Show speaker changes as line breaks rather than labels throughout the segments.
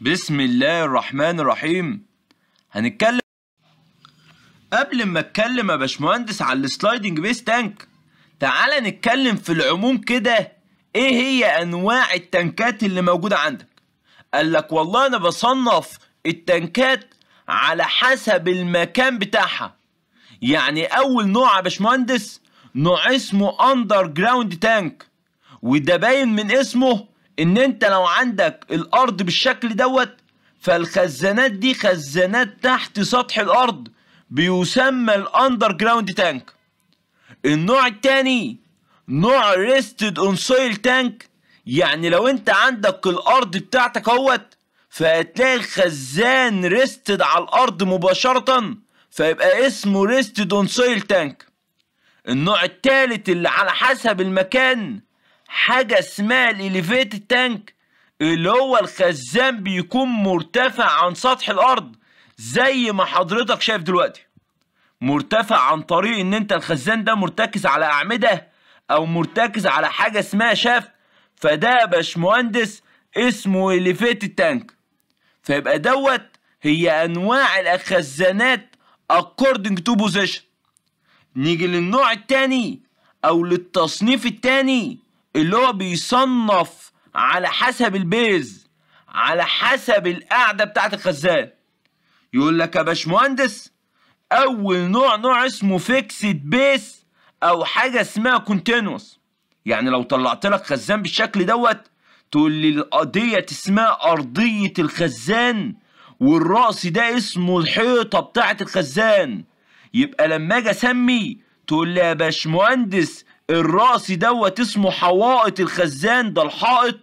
بسم الله الرحمن الرحيم هنتكلم قبل ما اتكلم يا باشمهندس على السلايدنج بيس تانك تعالى نتكلم في العموم كده ايه هي انواع التنكات اللي موجوده عندك قال لك والله انا بصنف التنكات على حسب المكان بتاعها يعني اول نوع يا باشمهندس نوع اسمه اندر جراوند تانك وده باين من اسمه ان انت لو عندك الارض بالشكل دوت فالخزانات دي خزانات تحت سطح الارض بيسمى الاندر جراوند تانك النوع التاني نوع ريستد اون سويل تانك يعني لو انت عندك الارض بتاعتك اهوت فهتلاقي الخزان ريستد على الارض مباشره فيبقى اسمه ريستد اون سويل تانك النوع التالت اللي على حسب المكان حاجة اسمها الإليفيت تانك اللي هو الخزان بيكون مرتفع عن سطح الأرض زي ما حضرتك شايف دلوقتي مرتفع عن طريق إن أنت الخزان ده مرتكز على أعمدة أو مرتكز على حاجة اسمها شاف فده يا باشمهندس اسمه إليفيت تانك فيبقى دوت هي أنواع الخزانات according to position نيجي للنوع التاني أو للتصنيف التاني اللي هو بيصنف على حسب البيز على حسب القاعده بتاعت الخزان يقول لك يا باشمهندس اول نوع نوع اسمه فيكسد بيس او حاجه اسمها كونتينوس يعني لو طلعت لك خزان بالشكل دوت تقول لي القضيه اسمها ارضيه الخزان والراس ده اسمه الحيطه بتاعت الخزان يبقى لما اجي اسمي تقول لي يا باشمهندس الراس دوت اسمه حوائط الخزان ده الحائط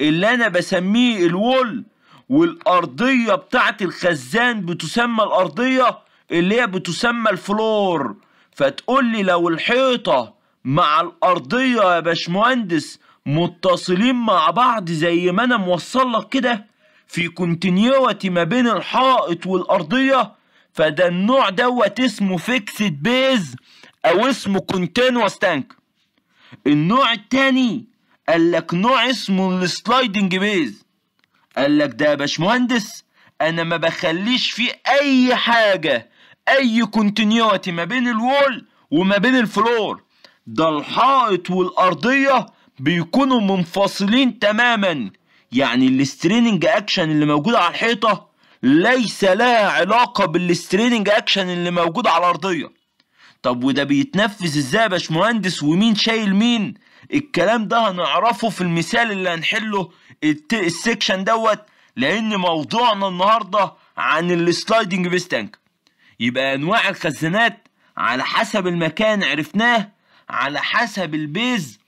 اللي انا بسميه الول والارضيه بتاعه الخزان بتسمى الارضيه اللي هي بتسمى الفلور فتقول لي لو الحيطه مع الارضيه يا باشمهندس متصلين مع بعض زي ما انا موصل لك كده في كونتينيوتي ما بين الحائط والارضيه فده النوع دوت اسمه فيكسد بيز او اسمه كونتينوس تانك النوع التاني قال لك نوع اسمه السلايدنج بيز قال لك ده يا باشمهندس انا ما بخليش فيه اي حاجه اي كونتينيوتي ما بين الوول وما بين الفلور ده الحائط والارضيه بيكونوا منفصلين تماما يعني الاستريننج اكشن اللي موجود على الحيطه ليس لها علاقه بالاستريننج اكشن اللي موجود على الارضيه طب وده بيتنفذ ازاي يا باشمهندس ومين شايل مين الكلام ده هنعرفه في المثال اللي هنحله السكشن دوت لان موضوعنا النهارده عن السلايدنج بيستانك يبقى انواع الخزانات على حسب المكان عرفناه على حسب البيز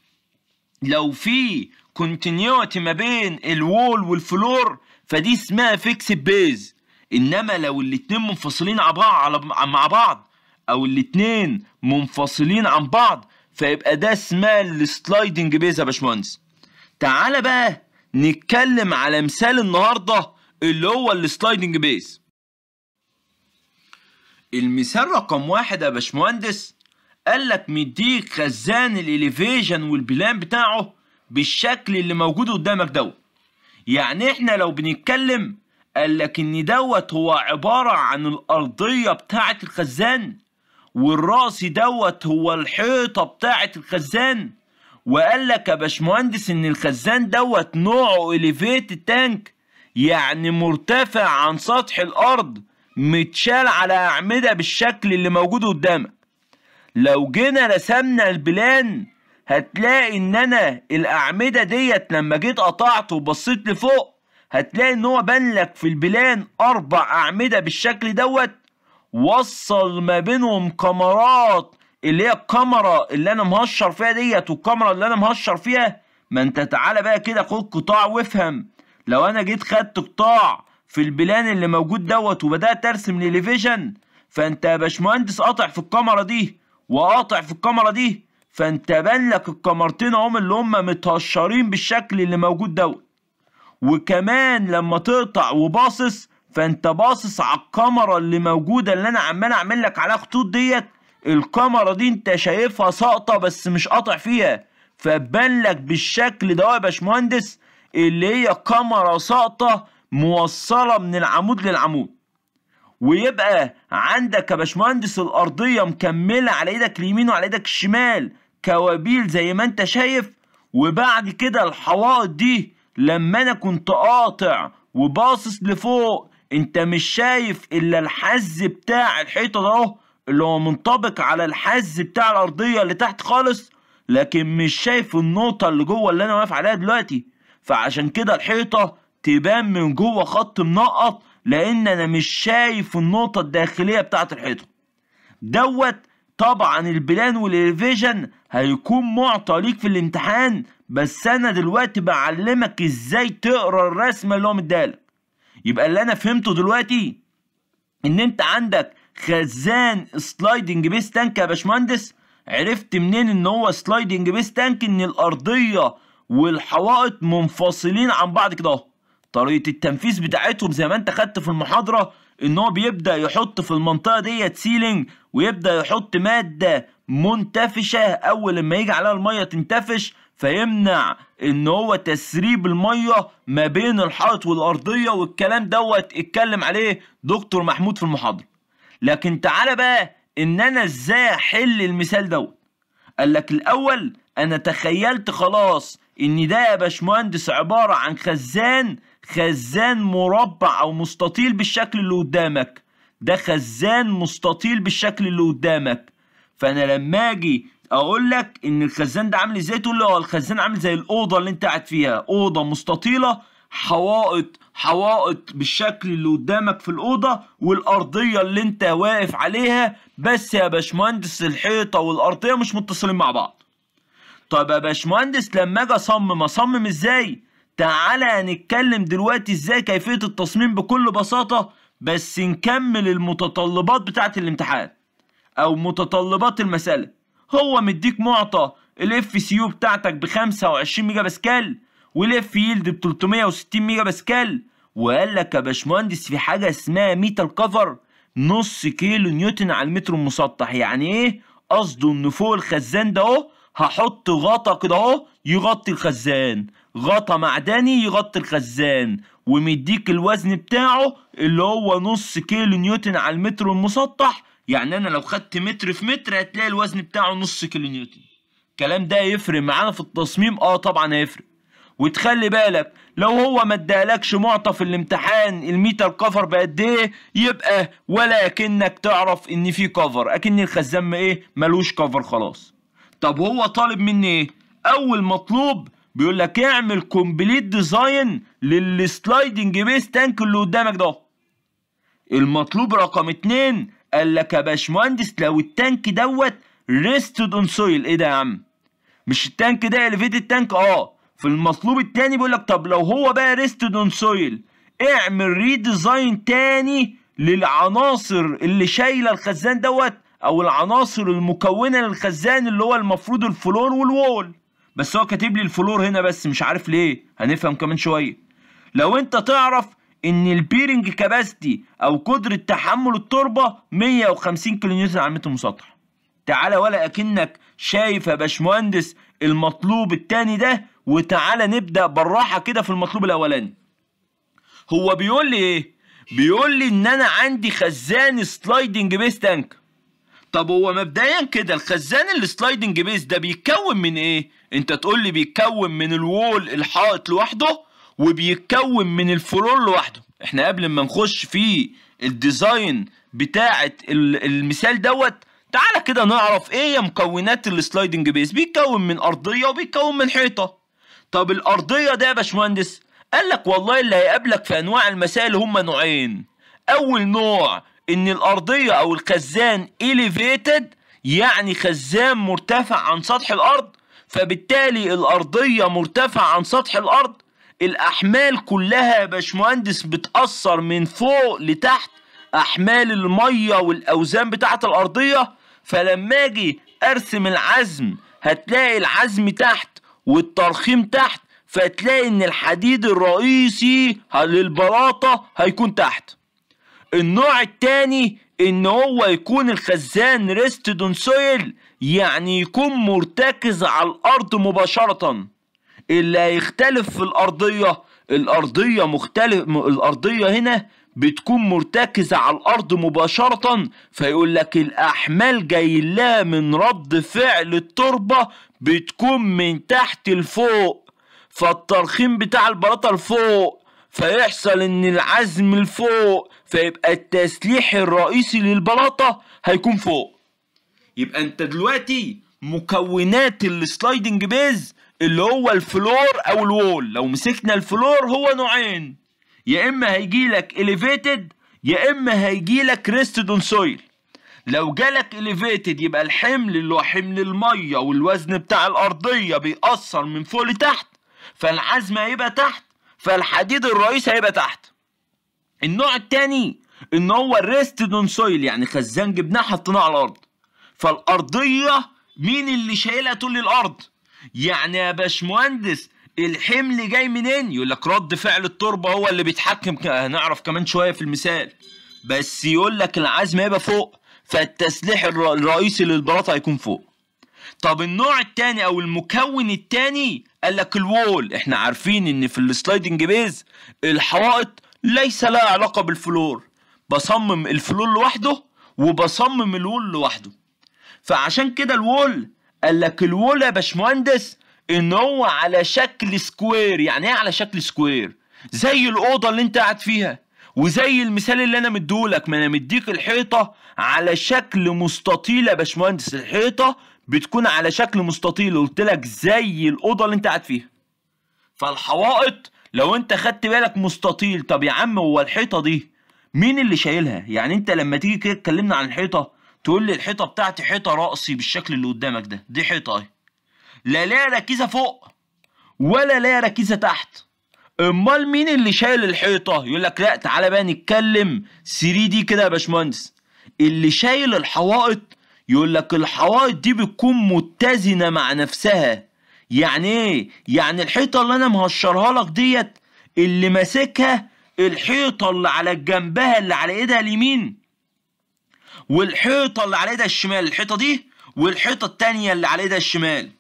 لو في كونتينيوتي ما بين الوول والفلور فدي اسمها فيكس بيز انما لو الاتنين منفصلين على بعض مع بعض او الاتنين منفصلين عن بعض فيبقى ده اسمها السلايدنج بيز يا باشمهندس تعالى بقى نتكلم على مثال النهارده اللي هو السلايدنج بيز المثال رقم واحد يا باشمهندس قال لك مديك خزان الاليفيجن والبلان بتاعه بالشكل اللي موجود قدامك دوت يعني احنا لو بنتكلم قال لك ان دوت هو عباره عن الارضيه بتاعه الخزان والراس دوت هو الحيطة بتاعة الخزان وقال لك يا باشمهندس ان الخزان دوت نوعه اليفيت تانك يعني مرتفع عن سطح الارض متشال على اعمدة بالشكل اللي موجود قدامك لو جينا رسمنا البلان هتلاقي ان انا الاعمدة ديت لما جيت قطعت وبصيت لفوق هتلاقي ان هو بان لك في البلان اربع اعمدة بالشكل دوت وصل ما بينهم كمرات اللي هي الكاميرا اللي انا مهشر فيها ديت والكاميرا اللي انا مهشر فيها ما انت تعالى بقى كده خد قطاع وافهم لو انا جيت خدت قطاع في البلان اللي موجود دوت وبدات ارسم الاليفيشن فانت يا باشمهندس قاطع في الكاميرا دي وقاطع في الكاميرا دي فانت بان لك الكاميرتين اهم اللي هم متهشرين بالشكل اللي موجود دوت وكمان لما تقطع وباصص فانت باصص على الكاميرا اللي موجوده اللي انا عمال اعمل لك عليها خطوط ديت الكاميرا دي انت شايفها ساقطه بس مش قاطع فيها فبان لك بالشكل ده يا باشمهندس اللي هي كاميرا ساقطه موصله من العمود للعمود ويبقى عندك يا باشمهندس الارضيه مكمله على ايدك اليمين وعلى ايدك الشمال كوابيل زي ما انت شايف وبعد كده الحوائط دي لما انا كنت قاطع وباصص لفوق انت مش شايف الا الحز بتاع الحيطه ده اهو اللي هو منطبق على الحز بتاع الارضيه اللي تحت خالص لكن مش شايف النقطه اللي جوه اللي انا واقف عليها دلوقتي فعشان كده الحيطه تبان من جوه خط منقط لان انا مش شايف النقطه الداخليه بتاعه الحيطه دوت طبعا البلان والالفيجن هيكون معطى ليك في الامتحان بس انا دلوقتي بعلمك ازاي تقرا الرسمه اللي هو مديهالك يبقى اللي انا فهمته دلوقتي ان انت عندك خزان سلايدنج بيس تانك يا باشمهندس عرفت منين ان هو سلايدنج بيس تانك ان الارضيه والحوائط منفصلين عن بعض كده اهو طريقه التنفيذ بتاعتهم زي ما انت خدت في المحاضره ان هو بيبدا يحط في المنطقه ديت سيلينج ويبدا يحط ماده منتفشه اول لما يجي عليها الميه تنتفش فيمنع ان هو تسريب الميه ما بين الحائط والارضيه والكلام دوت اتكلم عليه دكتور محمود في المحاضره لكن تعالى بقى ان انا ازاي احل المثال دوت قال لك الاول انا تخيلت خلاص ان ده يا باشمهندس عباره عن خزان خزان مربع او مستطيل بالشكل اللي قدامك ده خزان مستطيل بالشكل اللي قدامك فانا لما اجي اقول لك ان الخزان ده عامل ازاي تقول لي هو الخزان عامل زي الاوضه اللي انت قاعد فيها اوضه مستطيله حوائط حوائط بالشكل اللي قدامك في الاوضه والارضيه اللي انت واقف عليها بس يا باشمهندس الحيطه والارضيه مش متصلين مع بعض طب يا باشمهندس لما اجي اصمم اصمم ازاي تعالى هنتكلم دلوقتي ازاي كيفيه التصميم بكل بساطه بس نكمل المتطلبات بتاعه الامتحان او متطلبات المساله هو مديك معطى الاف سي يو بتاعتك ب 25 ميجا باسكال والاف يلد e ب 360 ميجا باسكال وقال لك يا باشمهندس في حاجه اسمها ميتال كفر نص كيلو نيوتن على المتر المسطح يعني ايه قصده ان فوق الخزان ده اهو هحط غطا كده اهو يغطي الخزان غطا معدني يغطي الخزان ومديك الوزن بتاعه اللي هو نص كيلو نيوتن على المتر المسطح يعني انا لو خدت متر في متر هتلاقي الوزن بتاعه نص كيلو نيوتن الكلام ده يفرق معانا في التصميم اه طبعا هيفرق وتخلي بالك لو هو ما ادالكش معطى في الامتحان الميتر كفر بقد ايه يبقى ولكنك تعرف ان في كفر اكن الخزان ما ايه ملوش كفر خلاص طب هو طالب مني ايه اول مطلوب بيقول لك اعمل كومبليت ديزاين للسلايدنج بيس تانك اللي قدامك ده المطلوب رقم اتنين قال لك يا باشمهندس لو التانك دوت ريستد اون سويل ايه ده يا عم مش التانك ده الفيت تانك اه في المطلوب التاني بيقول لك طب لو هو بقى ريستد اون سويل اعمل ريديزاين تاني للعناصر اللي شايله الخزان دوت او العناصر المكونه للخزان اللي هو المفروض الفلور والوول بس هو كاتب لي الفلور هنا بس مش عارف ليه هنفهم كمان شويه لو انت تعرف ان البيرنج كاباستي او قدره تحمل التربه 150 كيلو نيوتن على متر مسطح تعالى ولا اكنك شايف يا باشمهندس المطلوب التاني ده وتعالى نبدا بالراحه كده في المطلوب الاولاني هو بيقول لي ايه بيقول لي ان انا عندي خزان سلايدنج بيس تانك طب هو مبدئيا كده الخزان السلايدنج بيس ده بيتكون من ايه انت تقول لي بيتكون من الوول الحائط لوحده وبيتكون من الفلور لوحده احنا قبل ما نخش في الديزاين بتاعه المثال دوت تعالى كده نعرف ايه هي مكونات السلايدنج بيس بيتكون من ارضيه وبيتكون من حيطه طب الارضيه ده يا باشمهندس قال لك والله اللي هيقابلك في انواع المسائل هما نوعين اول نوع ان الارضيه او الخزان اليفيتد يعني خزان مرتفع عن سطح الارض فبالتالي الارضيه مرتفعه عن سطح الارض الاحمال كلها يا باشمهندس بتاثر من فوق لتحت احمال الميه والاوزان بتاعه الارضيه فلما اجي ارسم العزم هتلاقي العزم تحت والترخيم تحت فتلاقي ان الحديد الرئيسي للبلاطه هيكون تحت النوع الثاني ان هو يكون الخزان ريستدون سويل يعني يكون مرتكز على الارض مباشره اللي هيختلف في الأرضية الأرضية مختلف الأرضية هنا بتكون مرتكزة على الأرض مباشرة فيقول لك الأحمال جاي لها من رد فعل التربة بتكون من تحت لفوق فالترخيم بتاع البلاطة لفوق فيحصل إن العزم لفوق فيبقى التسليح الرئيسي للبلاطة هيكون فوق يبقى أنت دلوقتي مكونات السلايدنج بيز اللي هو الفلور او الوول لو مسكنا الفلور هو نوعين يا اما هيجي لك اليفيتد يا اما هيجي لك ريستد اون سويل لو جالك اليفيتد يبقى الحمل اللي هو حمل الميه والوزن بتاع الارضيه بيأثر من فوق لتحت فالعزم هيبقى تحت فالحديد الرئيسي هيبقى تحت النوع الثاني ان هو الريستد اون سويل يعني خزان جبناه حطيناه على الارض فالارضيه مين اللي شايلها طول الارض يعني يا باشمهندس الحمل جاي منين يقول لك رد فعل التربه هو اللي بيتحكم هنعرف كمان شويه في المثال بس يقول لك العزم هيبقى فوق فالتسليح الرئيسي للبلاطه هيكون فوق طب النوع الثاني او المكون الثاني قال لك الوول احنا عارفين ان في السلايدنج بيز الحوائط ليس لها علاقه بالفلور بصمم الفلور لوحده وبصمم الوول لوحده فعشان كده الوول قال لك الولا يا باشمهندس ان هو على شكل سكوير يعني ايه على شكل سكوير زي الاوضه اللي انت قاعد فيها وزي المثال اللي انا مديهولك ما انا مديك الحيطه على شكل مستطيل يا باشمهندس الحيطه بتكون على شكل مستطيل قلت لك زي الاوضه اللي انت قاعد فيها فالحوائط لو انت خدت بالك مستطيل طب يا عم هو الحيطه دي مين اللي شايلها يعني انت لما تيجي كده تكلمنا عن الحيطه تقول لي الحيطه بتاعتي حيطه رأسي بالشكل اللي قدامك ده دي حيطه اهي لا ليها ركيزه فوق ولا ليها ركيزه تحت امال مين اللي شايل الحيطه يقول لك لا تعالى بقى نتكلم 3 دي كده يا باشمهندس اللي شايل الحوائط يقول لك الحوائط دي بتكون متزنه مع نفسها يعني ايه يعني الحيطه اللي انا مهشرها لك ديت اللي ماسكها الحيطه اللي على جنبها اللي على ايدها اليمين والحيطه اللي على ايدها الشمال الحيطه دي والحيطه الثانيه اللي على ايدها الشمال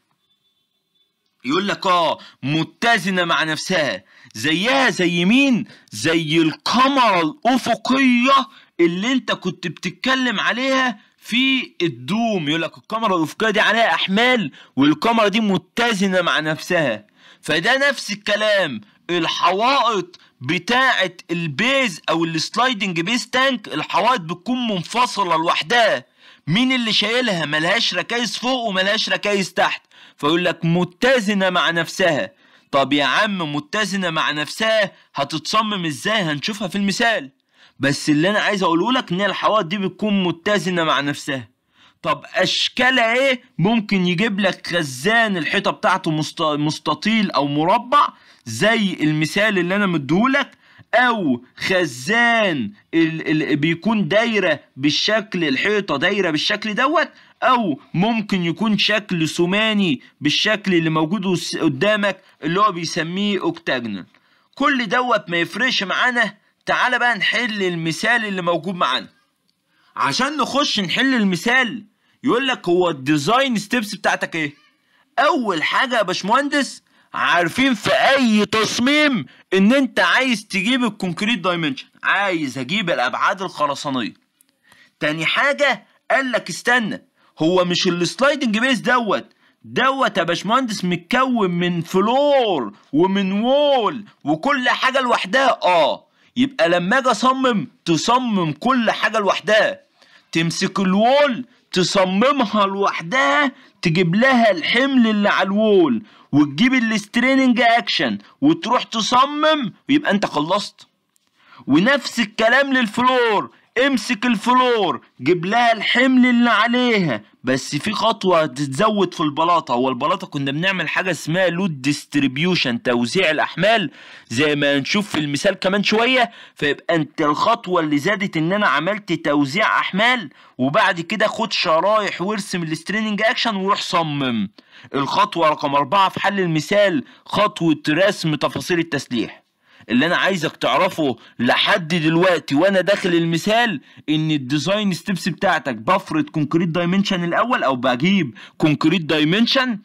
يقول لك اه متزنه مع نفسها زيها زي مين زي القمره الافقيه اللي انت كنت بتتكلم عليها في الدوم يقول لك القمره الافقيه دي عليها احمال والقمره دي متزنه مع نفسها فده نفس الكلام الحوائط بتاعة البيز او السلايدنج بيز تانك الحوائط بتكون منفصلة لوحدها مين اللي شايلها ملهاش ركايز فوق وملهاش ركايز تحت فيقول لك متزنة مع نفسها طب يا عم متزنة مع نفسها هتتصمم ازاي هنشوفها في المثال بس اللي انا عايز اقوله لك ان الحوائط دي بتكون متزنة مع نفسها طب اشكال ايه ممكن يجيب لك خزان الحيطه بتاعته مستطيل او مربع زي المثال اللي انا مديهولك او خزان اللي بيكون دايره بالشكل الحيطه دايره بالشكل دوت او ممكن يكون شكل ثماني بالشكل اللي موجود قدامك اللي هو بيسميه اوكتاجنال كل دوت ما يفرقش معانا تعال بقى نحل المثال اللي موجود معانا عشان نخش نحل المثال يقول لك هو الديزاين ستيبس بتاعتك ايه اول حاجه يا باشمهندس عارفين في اي تصميم ان انت عايز تجيب الكونكريت دايمنشن عايز اجيب الابعاد الخرسانيه تاني حاجه قال لك استنى هو مش السلايدنج بيس دوت دوت يا باشمهندس متكون من فلور ومن وول وكل حاجه لوحدها اه يبقى لما اجي اصمم تصمم كل حاجه لوحدها تمسك الوول تصممها لوحدها تجيب لها الحمل اللي على الوول وتجيب الاستريننج اكشن وتروح تصمم ويبقى انت خلصت ونفس الكلام للفلور امسك الفلور جيب لها الحمل اللي عليها بس في خطوه هتتزود في البلاطه هو البلاطه كنا بنعمل حاجه اسمها لود ديستريبيوشن توزيع الاحمال زي ما هنشوف في المثال كمان شويه فيبقى انت الخطوه اللي زادت ان انا عملت توزيع احمال وبعد كده خد شرايح وارسم الاستريننج اكشن وروح صمم الخطوه رقم أربعة في حل المثال خطوه رسم تفاصيل التسليح اللي انا عايزك تعرفه لحد دلوقتي وانا داخل المثال ان الديزاين ستيبس بتاعتك بفرض كونكريت دايمنشن الاول او بجيب كونكريت دايمنشن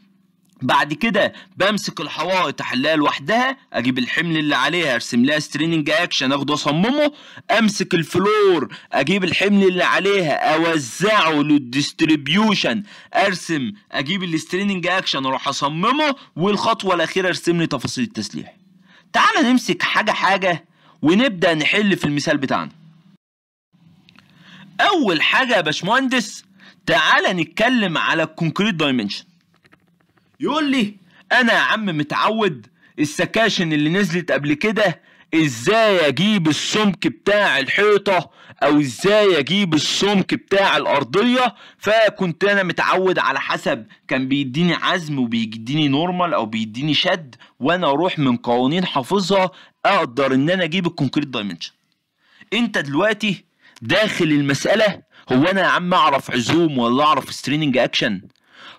بعد كده بمسك الحوائط احلها لوحدها اجيب الحمل اللي عليها ارسم لها ستريننج اكشن اخده اصممه امسك الفلور اجيب الحمل اللي عليها اوزعه للديستريبيوشن ارسم اجيب الستريننج اكشن اروح اصممه والخطوه الاخيره ارسم لي تفاصيل التسليح تعال نمسك حاجة حاجة ونبدأ نحل في المثال بتاعنا أول حاجة يا باشمهندس تعال نتكلم على الكونكريت دايمنشن يقول لي أنا يا عم متعود السكاشن اللي نزلت قبل كده ازاي اجيب السمك بتاع الحيطة او ازاي اجيب السمك بتاع الارضيه فكنت انا متعود على حسب كان بيديني عزم وبيديني نورمال او بيديني شد وانا اروح من قوانين حافظها اقدر ان انا اجيب الكونكريت دايمنشن انت دلوقتي داخل المساله هو انا يا عم اعرف عزوم ولا اعرف ستريننج اكشن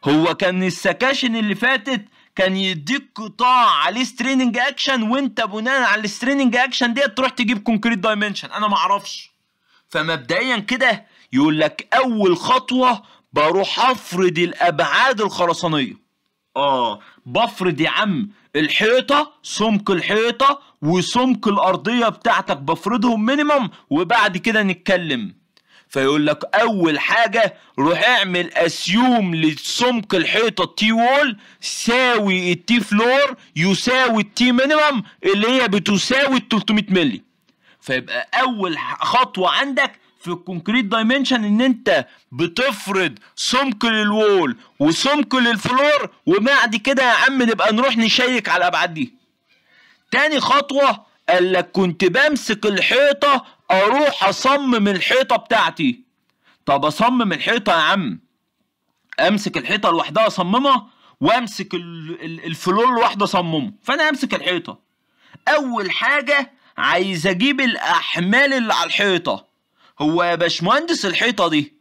هو كان السكاشن اللي فاتت كان يديك قطاع عليه ستريننج اكشن وانت بناء على الستريننج اكشن ديت تروح تجيب كونكريت دايمنشن انا ما اعرفش فمبدئيا كده يقول لك اول خطوه بروح افرد الابعاد الخرسانيه اه بفرض يا عم الحيطه سمك الحيطه وسمك الارضيه بتاعتك بفرضهم مينيمم وبعد كده نتكلم فيقول لك اول حاجه روح اعمل اسيوم لسمك الحيطه التي وول ساوي التي فلور يساوي التي مينيمم اللي هي بتساوي 300 مللي فيبقى اول خطوه عندك في الكونكريت دايمنشن ان انت بتفرض سمك للوول وسمك للفلور وبعد كده يا عم نبقى نروح نشيك على الابعاد دي تاني خطوه قال لك كنت بمسك الحيطه اروح اصمم الحيطه بتاعتي طب اصمم الحيطه يا عم امسك الحيطه لوحدها اصممها وامسك الفلور لوحده اصممه فانا امسك الحيطه اول حاجه عايز اجيب الاحمال اللي على الحيطه هو يا باشمهندس الحيطه دي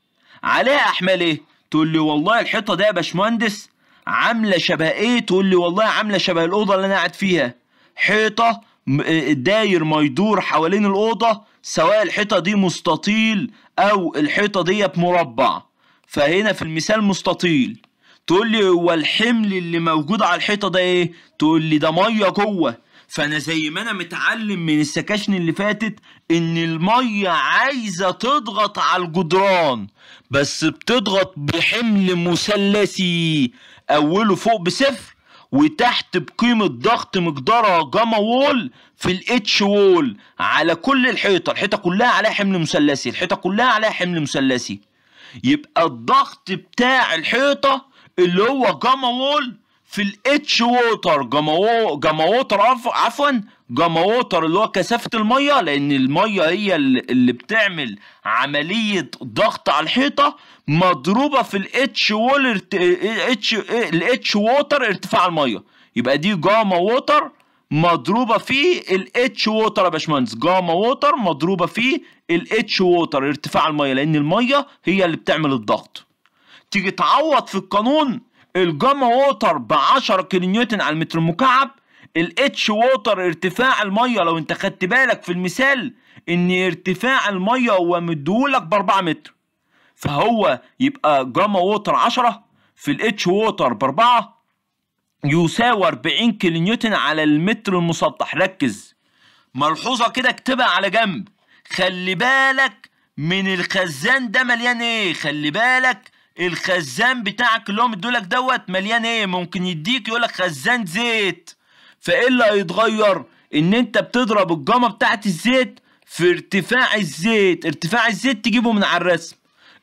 عليها احمال ايه تقول لي والله الحيطه دي يا باشمهندس عامله شبه ايه تقول لي والله عامله شبه الاوضه اللي انا قاعد فيها حيطه آه، داير ما يدور حوالين الاوضه سواء الحيطه دي مستطيل او الحيطه دي مربع فهنا في المثال مستطيل تقول لي هو الحمل اللي موجود على الحيطه ده ايه تقول لي ده ميه جوه فانا زي ما انا متعلم من السكاشن اللي فاتت ان الميه عايزه تضغط على الجدران بس بتضغط بحمل مثلثي اوله فوق بصفر وتحت بقيمة ضغط مقدارها جاما وول في الاتش وول على كل الحيطة الحيطة كلها عليها حمل مثلثي الحيطة كلها عليها حمل مثلثي يبقى الضغط بتاع الحيطة اللي هو جاما وول في الاتش ووتر جاما ووتر عفوا جاما ووتر اللي هو كثافه الميه لان الميه هي اللي بتعمل عمليه ضغط على الحيطه مضروبه في الاتش وول اتش الاتش ووتر ارتفاع الميه يبقى دي جاما ووتر مضروبه في الاتش ووتر يا باشمهندس جاما ووتر مضروبه في الاتش ووتر ارتفاع الميه لان الميه هي اللي بتعمل الضغط تيجي تعوض في القانون الجاما ووتر ب 10 كيلو نيوتن على المتر المكعب الاتش ووتر ارتفاع الميه لو انت خدت بالك في المثال ان ارتفاع الميه هو مديهولك ب 4 متر فهو يبقى جاما ووتر 10 في الاتش ووتر ب 4 يساوي 40 كيلو نيوتن على المتر المسطح ركز ملحوظه كده اكتبها على جنب خلي بالك من الخزان ده مليان ايه خلي بالك الخزان بتاعك اللي هو مدولك دوت مليان ايه ممكن يديك يقولك خزان زيت فايه اللي هيتغير ان انت بتضرب الجامه بتاعت الزيت في ارتفاع الزيت ارتفاع الزيت تجيبه من على الرسم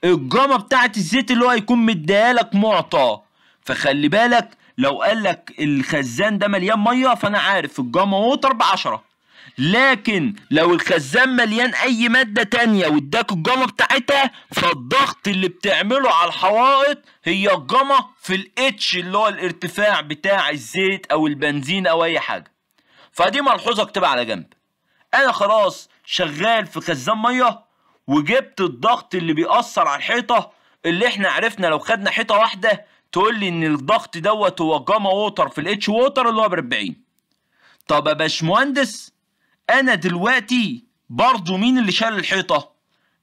الجامه بتاعت الزيت اللي هو هيكون مديهالك معطى فخلي بالك لو قالك الخزان ده مليان ميه فانا عارف الجامه ووتر ب 10 لكن لو الخزان مليان اي مادة تانية واداك الجمى بتاعتها فالضغط اللي بتعمله على الحوائط هي الجمى في الاتش اللي هو الارتفاع بتاع الزيت او البنزين او اي حاجة فدي ملحوظة اكتبها على جنب انا خلاص شغال في خزان مية وجبت الضغط اللي بيأثر على الحيطة اللي احنا عرفنا لو خدنا حيطة واحدة تقول لي ان الضغط دوت هو الجاما ووتر في الاتش ووتر اللي هو ب 40 طب يا باشمهندس انا دلوقتي برضو مين اللي شال الحيطه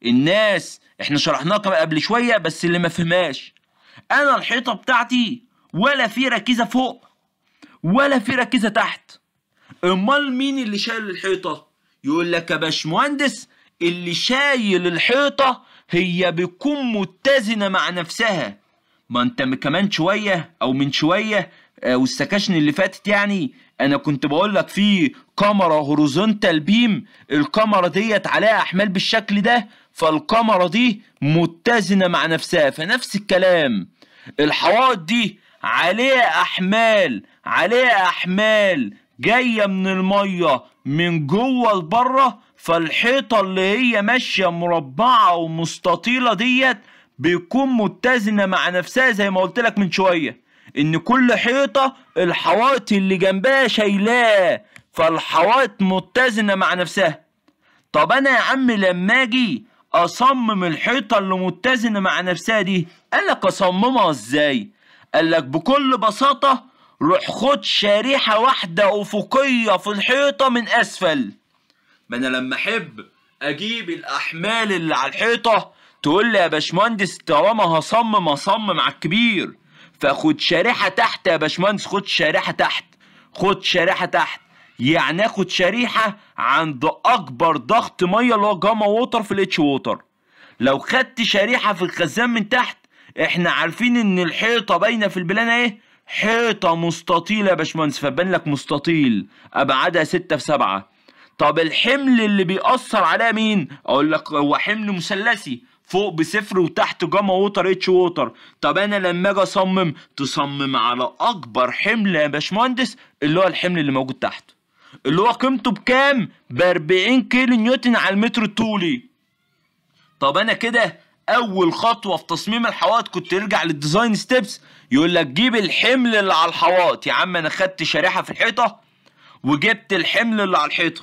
الناس احنا شرحناها قبل شويه بس اللي ما فهماش انا الحيطه بتاعتي ولا في ركيزه فوق ولا في ركيزه تحت امال مين اللي شايل الحيطه يقول لك يا باشمهندس اللي شايل الحيطه هي بتكون متزنه مع نفسها ما انت كمان شويه او من شويه آه، والسكاشن اللي فاتت يعني انا كنت بقول لك في كاميرا هوريزونتال بيم الكاميرا ديت عليها احمال بالشكل ده فالكاميرا دي متزنه مع نفسها فنفس الكلام الحوائط دي عليها احمال عليها احمال جايه من الميه من جوه لبره فالحيطه اللي هي ماشيه مربعه ومستطيله ديت بيكون متزنه مع نفسها زي ما قلت لك من شويه ان كل حيطه الحوائط اللي جنبها شايلاه فالحوائط متزنه مع نفسها طب انا يا عم لما اجي اصمم الحيطه اللي متزنه مع نفسها دي قال لك اصممها ازاي قال لك بكل بساطه روح خد شريحه واحده افقيه في الحيطه من اسفل ما انا لما احب اجيب الاحمال اللي على الحيطه تقول لي يا باشمهندس طالما هصمم اصمم على الكبير فخد شريحه تحت يا باشمهندس خد شريحه تحت خد شريحه تحت يعني اخد شريحه عند اكبر ضغط ميه اللي هو جاما ووتر في الاتش ووتر لو خدت شريحه في الخزان من تحت احنا عارفين ان الحيطه باينه في البلانه ايه حيطه مستطيله يا باشمهندس فبان لك مستطيل ابعادها 6 في 7 طب الحمل اللي بيأثر عليها مين اقول لك هو حمل مثلثي فوق بصفر وتحت جاما ووتر اتش ووتر طب انا لما اجي اصمم تصمم على اكبر حمل يا باشمهندس اللي هو الحمل اللي موجود تحت اللي هو قيمته بكام ب 40 كيلو نيوتن على المتر الطولي طب انا كده اول خطوه في تصميم الحوائط كنت ترجع للديزاين ستيبس يقول لك جيب الحمل اللي على الحوائط يا عم انا خدت شريحه في الحيطه وجبت الحمل اللي على الحيطه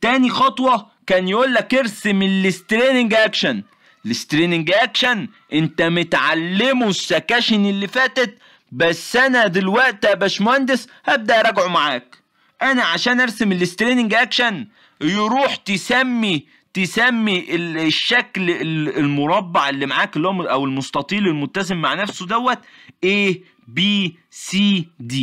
تاني خطوه كان يقول لك ارسم الاستريننج اكشن الستريننج اكشن انت متعلمه السكاشن اللي فاتت بس انا دلوقتي يا باشمهندس هبدا اراجعه معاك انا عشان ارسم الستريننج اكشن يروح تسمي تسمي الشكل المربع اللي معاك اللي هو او المستطيل المتسم مع نفسه دوت A B C D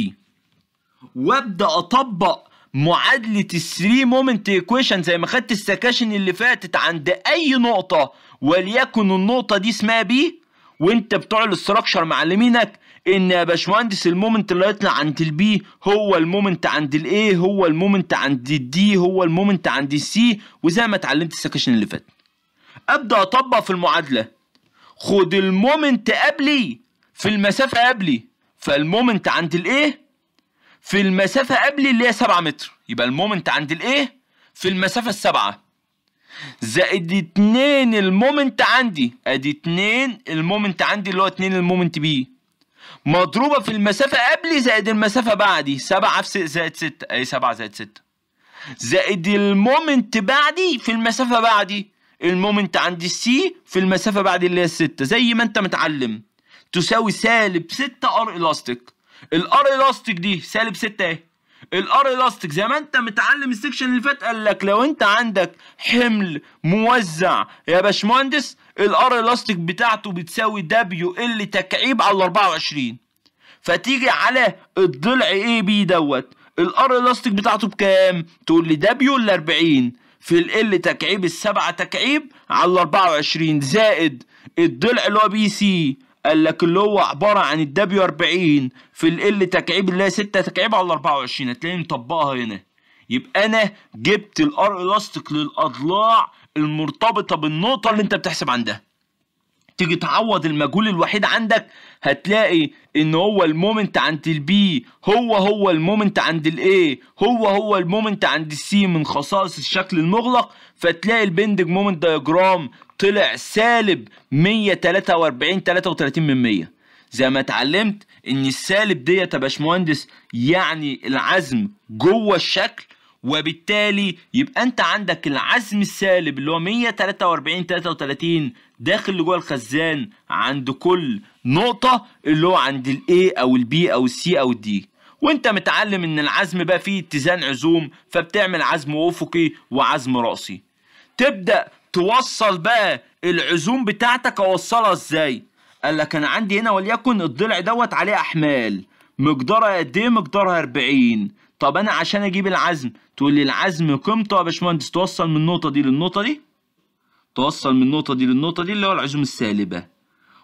وابدا اطبق معادله الثري مومنت ايكويشن زي ما خدت السكاشن اللي فاتت عند اي نقطه وليكن النقطه دي اسمها بي وانت بتوع الاستراكشر معلمينك ان يا باشمهندس المومنت اللي هيطلع عند البي هو المومنت عند الايه هو المومنت عند الدي هو المومنت عند السي وزي ما اتعلمت السكشن اللي فات ابدا اطبق في المعادله خد المومنت قبلي في المسافه قبلي فالمومنت عند الايه في المسافه قبلي اللي هي 7 متر يبقى المومنت عند الايه في المسافه السبعه زائد 2 المومنت عندي ادي 2 المومنت عندي اللي هو 2 المومنت بي مضروبه في المسافه قبلي زائد المسافه بعدي 7 في زائد 6 اي 7 زائد 6 زائد المومنت بعدي في المسافه بعدي المومنت عندي السي في المسافه بعدي اللي هي 6 زي ما انت متعلم تساوي سالب 6 ار الاستيك الار الاستيك دي سالب 6 ايه الار الاستيك زي ما انت متعلم السكشن اللي فات قال لك لو انت عندك حمل موزع يا باشمهندس الار الاستيك بتاعته بتساوي دبليو ال تكعيب على 24 فتيجي على الضلع اي بي دوت الار الاستيك بتاعته بكام تقول لي دبليو ال 40 في ال تكعيب السبعة تكعيب على 24 زائد الضلع اللي هو بي سي قال لك اللي هو عباره عن الدبليو 40 في ال تكعيب اللي هي 6 تكعيب على 24 هتلاقيني مطبقها هنا يبقى انا جبت الار الاستيك للاضلاع المرتبطه بالنقطه اللي انت بتحسب عندها تيجي تعوض المجهول الوحيد عندك هتلاقي ان هو المومنت عند البي هو هو المومنت عند الاي هو هو المومنت عند السي من خصائص الشكل المغلق فتلاقي البندج مومنت دياجرام طلع سالب 143 33 من 100 زي ما اتعلمت ان السالب ديت يا باشمهندس يعني العزم جوه الشكل وبالتالي يبقى انت عندك العزم السالب اللي هو 143 33 داخل لجوه الخزان عند كل نقطة اللي هو عند الاي او البي او السي او الدي وانت متعلم ان العزم بقى فيه اتزان عزوم فبتعمل عزم افقي وعزم راسي تبدا توصل بقى العزوم بتاعتك اوصلها ازاي قال لك انا عندي هنا وليكن الضلع دوت عليه احمال مقدارها قد ايه مقدارها 40 طب انا عشان اجيب العزم تقول لي العزم قيمته يا باشمهندس توصل من النقطه دي للنقطه دي توصل من النقطه دي للنقطه دي اللي هو العزوم السالبه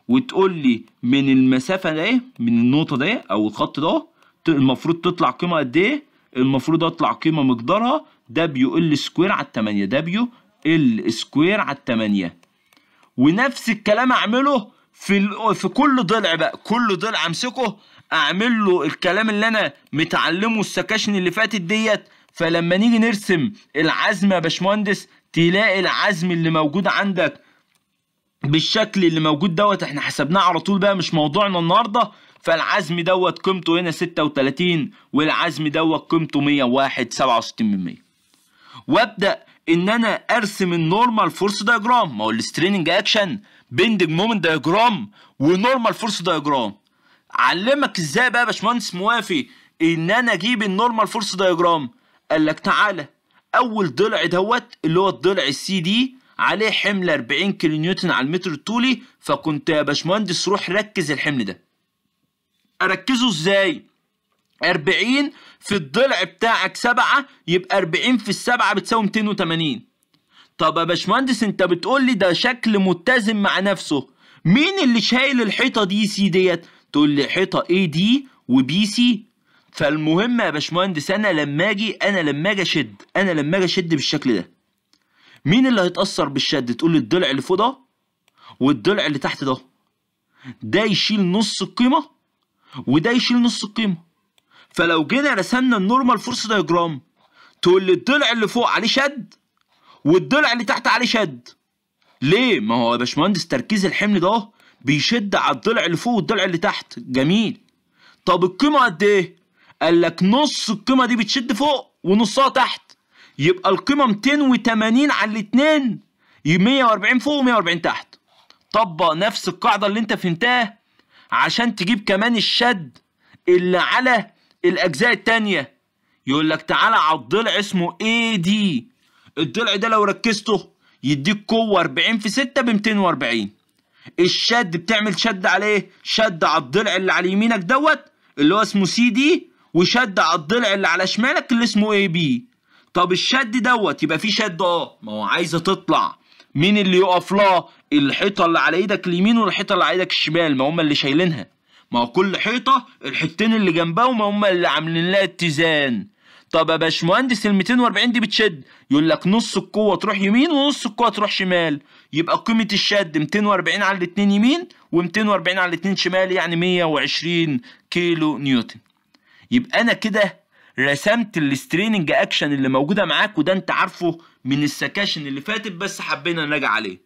وتقول لي من المسافه ده إيه؟ من النقطه ده إيه؟ او الخط ده المفروض تطلع قيمه قد ايه المفروض اطلع قيمه مقدارها دبليو ال سكوير على 8 دبليو ال سكوير على 8 ونفس الكلام اعمله في في كل ضلع بقى كل ضلع امسكه اعمل له الكلام اللي انا متعلمه السكاشن اللي فاتت ديت فلما نيجي نرسم العزم يا باشمهندس تلاقي العزم اللي موجود عندك بالشكل اللي موجود دوت احنا حسبناه على طول بقى مش موضوعنا النهارده فالعزم دوت قيمته هنا 36 والعزم دوت قيمته 101 67% وابدا ان انا ارسم النورمال فورس دايجرام ما هو الستريننج اكشن بندج مومنت دايجرام ونورمال فورس دايجرام علمك ازاي بقى يا باشمهندس موافي ان انا اجيب النورمال فورس دايجرام قال لك تعالى اول ضلع دوت اللي هو الضلع السي دي عليه حمل 40 كيلو نيوتن على المتر الطولي فكنت يا باشمهندس روح ركز الحمل ده اركزه ازاي 40 في الضلع بتاعك 7 يبقى 40 في السبعة بتساوي 280 طب يا باشمهندس انت بتقول لي ده شكل متزن مع نفسه مين اللي شايل الحيطه دي سي ديت تقول لي حيطه اي دي وبي سي فالمهم يا باشمهندس انا لما اجي انا لما اجي اشد انا لما اجي اشد بالشكل ده مين اللي هيتاثر بالشد تقول لي الضلع اللي فوق ده والضلع اللي تحت ده ده يشيل نص القيمه وده يشيل نص القيمه فلو جينا رسمنا النورمال فورس دايجرام تقول لي الضلع اللي فوق عليه شد والضلع اللي تحت عليه شد ليه ما هو يا باشمهندس تركيز الحمل ده بيشد على الضلع اللي فوق والضلع اللي تحت جميل طب القيمه قد ايه قال لك نص القيمه دي بتشد فوق ونصها تحت يبقى القيمه 280 على الاثنين 140 فوق و140 تحت طبق نفس القاعده اللي انت فهمتها عشان تجيب كمان الشد اللي على الاجزاء الثانيه يقول لك تعالى على الضلع اسمه اي دي الضلع ده لو ركزته يديك قوه 40 في 6 ب 240 الشد بتعمل شد عليه شد على الضلع اللي على يمينك دوت اللي هو اسمه سي دي وشد على الضلع اللي على شمالك اللي اسمه اي بي طب الشد دوت يبقى في شد اه ما هو عايزه تطلع مين اللي يقف لها الحيطه اللي على ايدك اليمين والحيطه اللي على ايدك الشمال ما هم اللي شايلينها ما هو كل حيطه الحيطتين اللي جنبهم هم اللي عاملين لها اتزان طب يا باشمهندس ال 240 دي بتشد يقول لك نص القوه تروح يمين ونص القوه تروح شمال يبقى قيمه الشد 240 على الاثنين يمين و240 على الاثنين شمال يعني 120 كيلو نيوتن يبقى انا كده رسمت الستريننج اكشن اللي موجوده معاك وده انت عارفه من السكاشن اللي فاتت بس حبينا نراجع عليه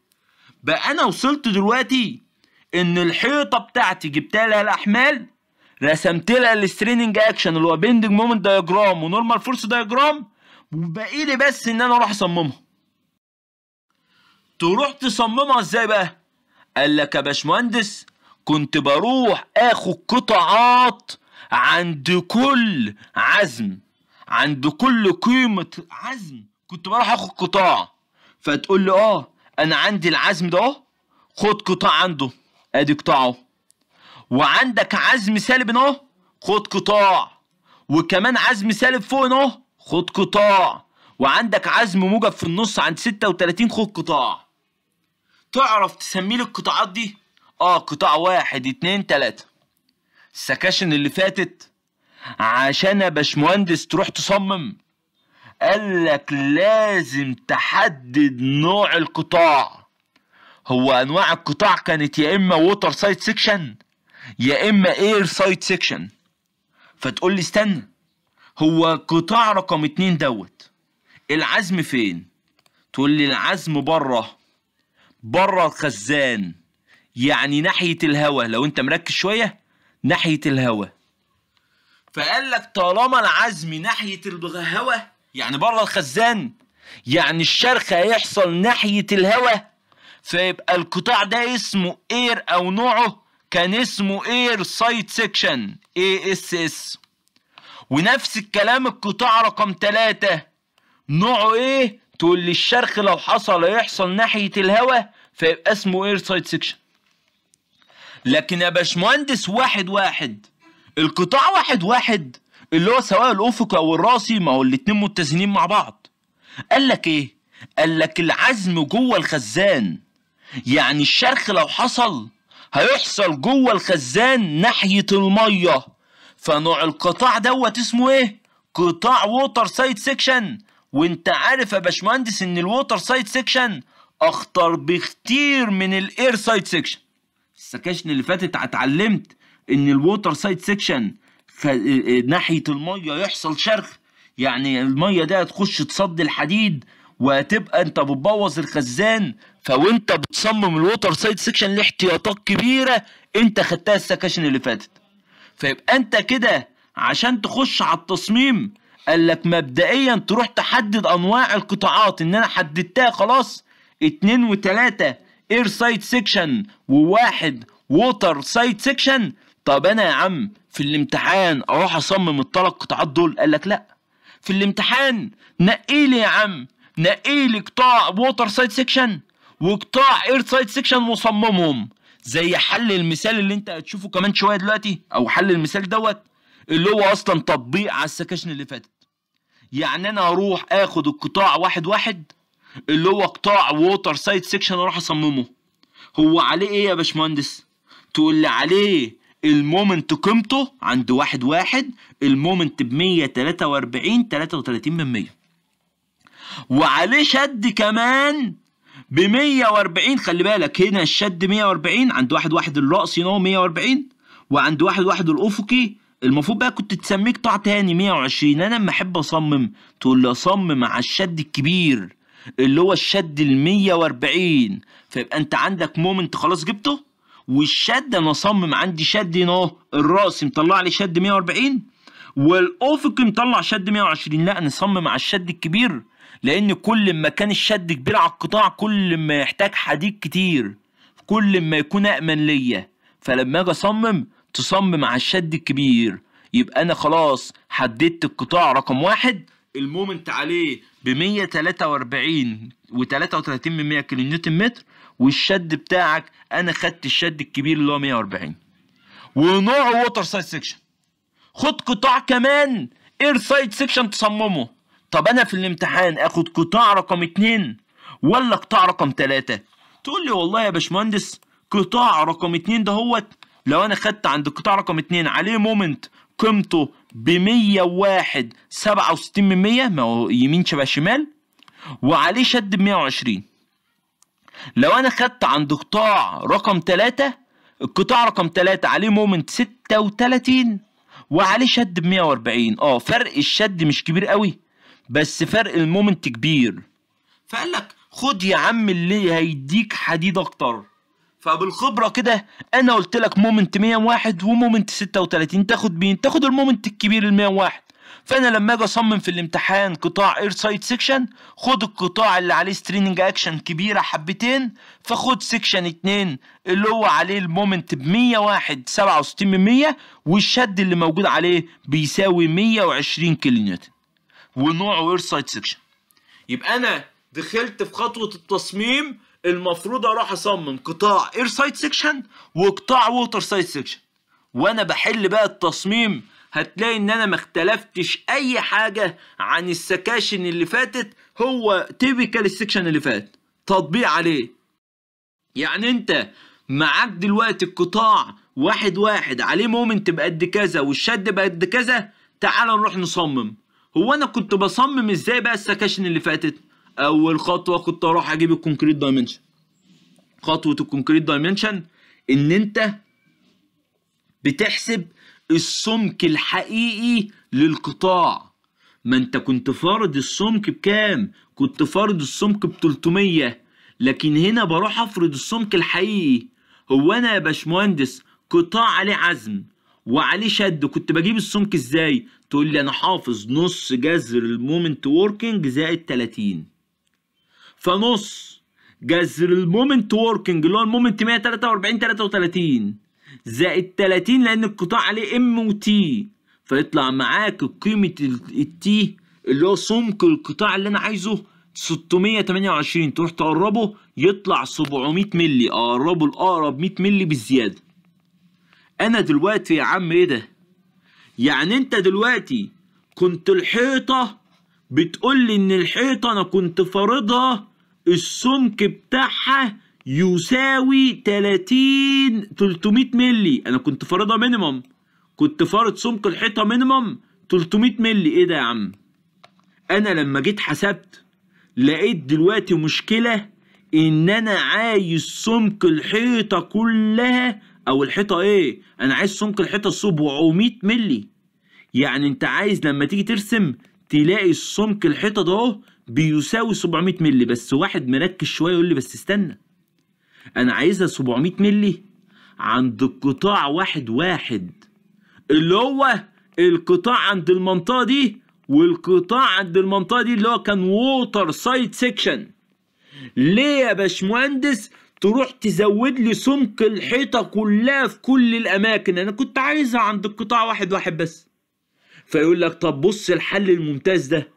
بقى انا وصلت دلوقتي ان الحيطه بتاعتي جبت لها الاحمال رسمت لها الستريننج اكشن اللي هو بيندنج مومنت دايجرام ونورمال فورس دايجرام وباقي لي بس ان انا اروح اصممها تروح تصممها ازاي بقى قال لك يا باشمهندس كنت بروح اخد قطعات عند كل عزم عند كل قيمة عزم كنت بروح اخد قطاع فتقول لي اه انا عندي العزم ده خد قطاع عنده ادي قطاعه وعندك عزم سالب اهو خد قطاع وكمان عزم سالب فوق اهو خد قطاع وعندك عزم موجب في النص عند 36 خد قطاع تعرف تسمي لي القطاعات دي اه قطاع واحد اتنين تلاتة السكاشن اللي فاتت عشان يا باشمهندس تروح تصمم قالك لازم تحدد نوع القطاع هو انواع القطاع كانت يا اما ووتر سايد سيكشن يا اما اير سايد سيكشن فتقول لي استنى هو قطاع رقم اتنين دوت العزم فين تقول لي العزم بره بره الخزان يعني ناحية الهوا لو انت مركز شوية ناحية الهوا فقال لك طالما العزم ناحية الهوا يعني بره الخزان يعني الشرخ هيحصل ناحية الهوا فيبقى القطاع ده اسمه اير او نوعه كان اسمه اير سايد سيكشن اي اس اس ونفس الكلام القطاع رقم تلاتة نوعه ايه تقول لي الشرخ لو حصل هيحصل ناحيه الهواء فيبقى اسمه اير سايد سيكشن لكن يا باشمهندس واحد واحد القطاع واحد واحد اللي هو سواء الافقي او الراسي ما هو الاتنين متزنين مع بعض قال لك ايه قال لك العزم جوه الخزان يعني الشرخ لو حصل هيحصل جوه الخزان ناحيه الميه فنوع القطاع دوت اسمه ايه قطاع ووتر سايد سيكشن وانت عارف يا باشمهندس ان الووتر سايد سيكشن اخطر بكتير من الاير سايد سيكشن السكاشن اللي فاتت اتعلمت ان الووتر سايد سيكشن ناحيه الميه يحصل شرخ يعني الميه ده هتخش تصدي الحديد وهتبقى انت بتبوظ الخزان فوانت بتصمم الووتر سايد سيكشن لاحتياطات كبيره انت خدتها السكشن اللي فاتت فيبقى انت كده عشان تخش على التصميم قال لك مبدئيا تروح تحدد انواع القطاعات ان انا حددتها خلاص اتنين وتلاته اير سايد سيكشن وواحد ووتر سايد سيكشن طب انا يا عم في الامتحان اروح اصمم الثلاث قطاعات دول قال لك لا في الامتحان نقي لي يا عم نقي لي قطاع ووتر سايد سيكشن وقطاع اير سايد سيكشن مصممهم زي حل المثال اللي انت هتشوفه كمان شويه دلوقتي او حل المثال دوت اللي هو اصلا تطبيق على السكشن اللي فاتت يعني انا اروح اخد القطاع واحد واحد اللي هو قطاع ووتر سايد سيكشن اروح اصممه هو عليه ايه يا باشمهندس تقول لي عليه المومنت قيمته عند واحد واحد المومنت ب 143 33 من 100 وعليه شد كمان ب 140 خلي بالك هنا الشد 140 عند واحد واحد الرأسي هنا 140 وعند واحد واحد الأفقي المفروض بقى كنت تسميه قطاع تاني 120 أنا لما أحب أصمم تقول لي أصمم على الشد الكبير اللي هو الشد ال 140 فيبقى أنت عندك مومنت خلاص جبته والشد أنا أصمم عندي شد هنا أهو الرأس مطلع لي شد 140 والأفقي مطلع شد 120 لا نصمم على الشد الكبير لان كل ما كان الشد كبير على القطاع كل ما يحتاج حديد كتير كل ما يكون أأمن ليا فلما اجي اصمم تصمم على الشد الكبير يبقى انا خلاص حددت القطاع رقم واحد المومنت عليه ب 143 و33 من 100 كيلو نيوتن متر والشد بتاعك انا خدت الشد الكبير اللي هو 140 ونوع ووتر سايد سيكشن خد قطاع كمان اير سايد سيكشن تصممه طب انا في الامتحان اخد قطاع رقم اتنين ولا قطاع رقم تلاتة تقول لي والله يا باشمهندس قطاع رقم اتنين دهوت لو انا خدت عند قطاع رقم اتنين عليه مومنت قيمته ب 101 67 من 100 ما هو يمين شبه شمال وعليه شد ب 120 لو انا خدت عند قطاع رقم 3 القطاع رقم 3 عليه مومنت 36 وعليه شد ب 140 اه فرق الشد مش كبير قوي بس فرق المومنت كبير فقال لك خد يا عم اللي هيديك حديد اكتر فبالخبره كده انا قلت لك مومنت 101 ومومنت 36 تاخد مين تاخد المومنت الكبير ال 101 فانا لما اجي اصمم في الامتحان قطاع اير سايد سيكشن خد القطاع اللي عليه ستريننج اكشن كبيره حبتين فخد سيكشن 2 اللي هو عليه المومنت ب 101 67 من 100 والشد اللي موجود عليه بيساوي 120 كيلو نيوتن ونوع وير سايد سكشن يبقى انا دخلت في خطوه التصميم المفروض اروح اصمم قطاع اير سايد سكشن وقطاع ووتر سايد سكشن وانا بحل بقى التصميم هتلاقي ان انا ما اختلفتش اي حاجه عن السكاشن اللي فاتت هو تيبيكال السكشن اللي فات تطبيق عليه يعني انت معاك دلوقتي القطاع واحد واحد عليه مومنت بقد كذا والشد بقد كذا تعال نروح نصمم هو انا كنت بصمم ازاي بقى السكاشن اللي فاتت اول خطوه كنت اروح اجيب الكونكريت دايمنشن خطوه الكونكريت دايمنشن ان انت بتحسب السمك الحقيقي للقطاع ما انت كنت فارض السمك بكام كنت فارض السمك ب 300 لكن هنا بروح افرض السمك الحقيقي هو انا يا باشمهندس قطاع عليه عزم وعليه شد كنت بجيب السمك ازاي تقول لي انا حافظ نص جذر المومنت وركينج زائد 30 فنص جذر المومنت وركينج اللي هو المومنت 143 33 زائد 30 لان القطاع عليه ام وتي فيطلع معاك قيمه التي اللي هو سمك القطاع اللي انا عايزه 628 تروح تقربه يطلع 700 مللي اقربه الاقرب 100 مللي بالزياده انا دلوقتي يا عم ايه ده يعني انت دلوقتي كنت الحيطة بتقول لي ان الحيطة انا كنت فارضها السمك بتاعها يساوي 30 300 مللي انا كنت فارضها مينيمم كنت فارض سمك الحيطة مينيمم 300 مللي ايه ده يا عم انا لما جيت حسبت لقيت دلوقتي مشكلة ان انا عايز سمك الحيطة كلها او الحيطه ايه انا عايز سمك الحيطه 700 مللي يعني انت عايز لما تيجي ترسم تلاقي السمك الحيطه ده اهو بيساوي 700 مللي بس واحد مركز شويه يقول لي بس استنى انا عايزها 700 مللي عند القطاع واحد واحد اللي هو القطاع عند المنطقه دي والقطاع عند المنطقه دي اللي هو كان ووتر سايد سيكشن ليه يا باشمهندس تروح تزود لي سمك الحيطة كلها في كل الأماكن أنا كنت عايزها عند القطاع واحد واحد بس فيقول لك طب بص الحل الممتاز ده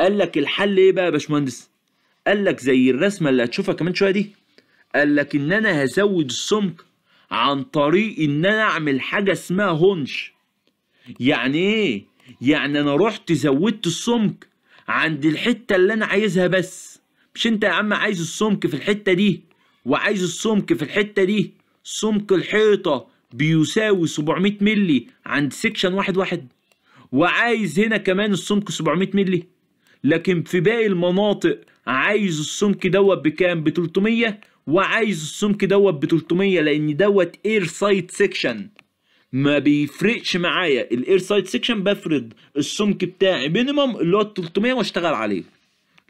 قال لك الحل إيه بقى يا باشمهندس قال لك زي الرسمة اللي هتشوفها كمان شوية دي قال لك إن أنا هزود السمك عن طريق إن أنا أعمل حاجة اسمها هونش يعني إيه؟ يعني أنا رحت زودت السمك عند الحتة اللي أنا عايزها بس مش أنت يا عم عايز السمك في الحتة دي وعايز السمك في الحتة دي سمك الحيطة بيساوي 700 مللي عند سكشن واحد واحد وعايز هنا كمان السمك 700 مللي لكن في باقي المناطق عايز السمك دوت بكام ب 300 وعايز السمك دوت ب 300 لان دوت اير سايد سيكشن ما بيفرقش معايا الاير سايد سيكشن بفرض السمك بتاعي مينيمم اللي هو 300 واشتغل عليه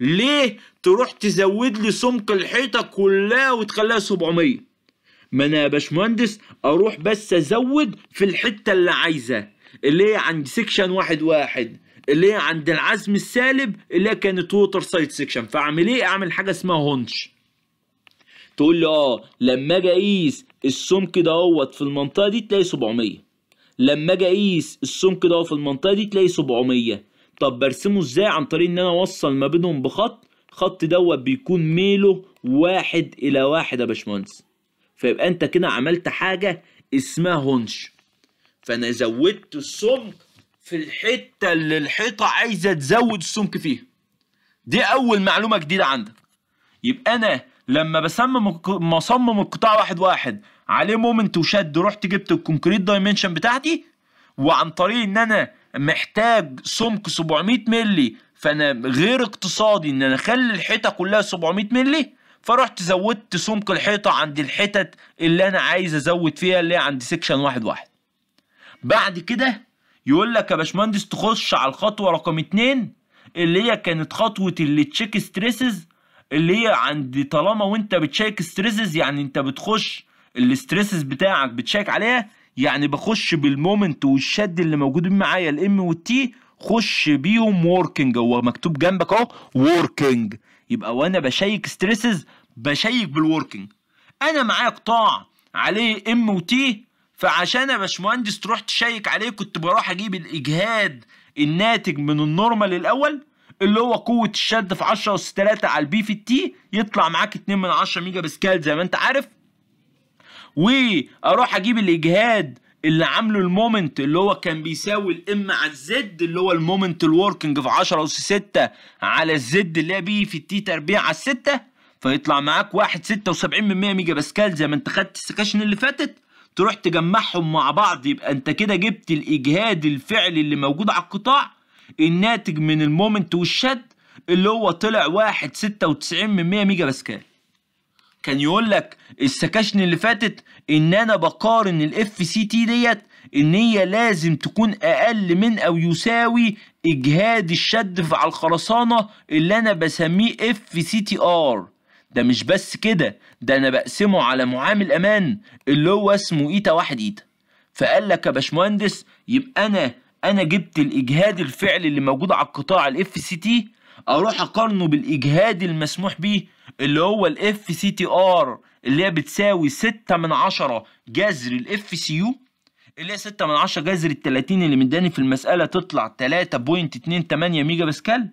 ليه تروح تزود لي سمك الحيطه كلها وتخليها 700 ما انا يا باشمهندس اروح بس ازود في الحته اللي عايزه اللي هي عند سكشن واحد واحد اللي هي عند العزم السالب اللي هي كانت ووتر سايد سكشن فاعمل ايه اعمل حاجه اسمها هونش تقول لي اه لما اجي اقيس السمك دوت في المنطقه دي تلاقي 700 لما اجي اقيس السمك ده في المنطقه دي تلاقي 700 طب برسمه ازاي عن طريق ان انا اوصل ما بينهم بخط خط دوت بيكون ميله واحد الى واحد يا باشمهندس فيبقى انت كده عملت حاجه اسمها هونش فانا زودت السمك في الحته اللي الحيطه عايزه تزود السمك فيها دي اول معلومه جديده عندك يبقى انا لما بصمم مصمم القطاع واحد واحد عليه مومنت وشد رحت جبت الكونكريت دايمنشن بتاعتي وعن طريق ان انا محتاج سمك 700 مللي فانا غير اقتصادي ان انا اخلي الحيطه كلها 700 مللي فرحت زودت سمك الحيطه عند الحتت اللي انا عايز ازود فيها اللي هي عند سيكشن واحد واحد بعد كده يقول لك يا باشمهندس تخش على الخطوه رقم اتنين اللي هي كانت خطوه اللي تشيك ستريسز اللي هي عند طالما وانت بتشيك ستريسز يعني انت بتخش الاستريسز بتاعك بتشيك عليها يعني بخش بالمومنت والشد اللي موجودين معايا الام والتي خش بيهم وركينج هو مكتوب جنبك اهو وركينج يبقى وانا بشيك ستريسز بشيك بالوركينج انا معايا قطاع عليه ام وتي فعشان يا باشمهندس تروح تشيك عليه كنت بروح اجيب الاجهاد الناتج من النورمال الاول اللي هو قوه الشد في 10 اس 3 على البي في التي يطلع معاك 2 من 10 ميجا بسكال زي ما انت عارف واروح اجيب الاجهاد اللي عامله المومنت اللي هو كان بيساوي الام على الزد اللي هو المومنت الوركنج في 10 اس 6 على الزد اللي هي بي في التي تربيع على الستة فيطلع معاك واحد 76 من 100 ميجا باسكال زي ما انت خدت السكاشن اللي فاتت تروح تجمعهم مع بعض يبقى انت كده جبت الاجهاد الفعلي اللي موجود على القطاع الناتج من المومنت والشد اللي هو طلع واحد 96 من 100 ميجا باسكال كان يقول لك السكاشن اللي فاتت ان انا بقارن الاف سي تي ديت ان هي لازم تكون اقل من او يساوي اجهاد الشد على الخرسانه اللي انا بسميه اف سي تي ار ده مش بس كده ده انا بقسمه على معامل امان اللي هو اسمه ايتا واحد ايتا فقال لك يا باشمهندس يبقى انا انا جبت الاجهاد الفعلي اللي موجود على القطاع الاف سي تي اروح اقارنه بالاجهاد المسموح بيه اللي هو الاف سي تي ار اللي هي بتساوي 6 من 10 جذر الاف سي يو اللي هي 6 من 10 جذر ال 30 اللي مداني في المساله تطلع 3.28 ميجا باسكال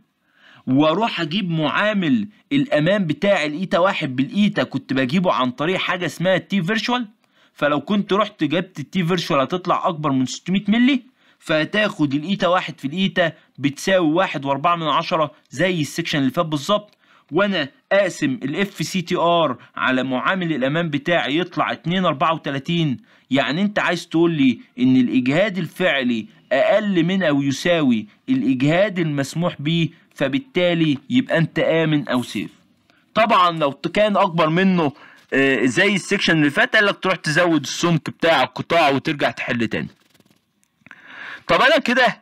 واروح اجيب معامل الامان بتاع الايتا واحد بالايتا كنت بجيبه عن طريق حاجه اسمها التي فيرشوال فلو كنت رحت جبت التي فيرشوال هتطلع اكبر من 600 مللي فهتاخد الايتا واحد في الايتا بتساوي واحد واربعة من عشرة زي السكشن اللي فات بالظبط وانا اقسم الاف سي تي ار على معامل الامان بتاعي يطلع 234 يعني انت عايز تقول لي ان الاجهاد الفعلي اقل من او يساوي الاجهاد المسموح به فبالتالي يبقى انت امن او سيف طبعا لو كان اكبر منه آه، زي السكشن اللي فات قال لك تروح تزود السمك بتاع القطاع وترجع تحل تاني طب انا كده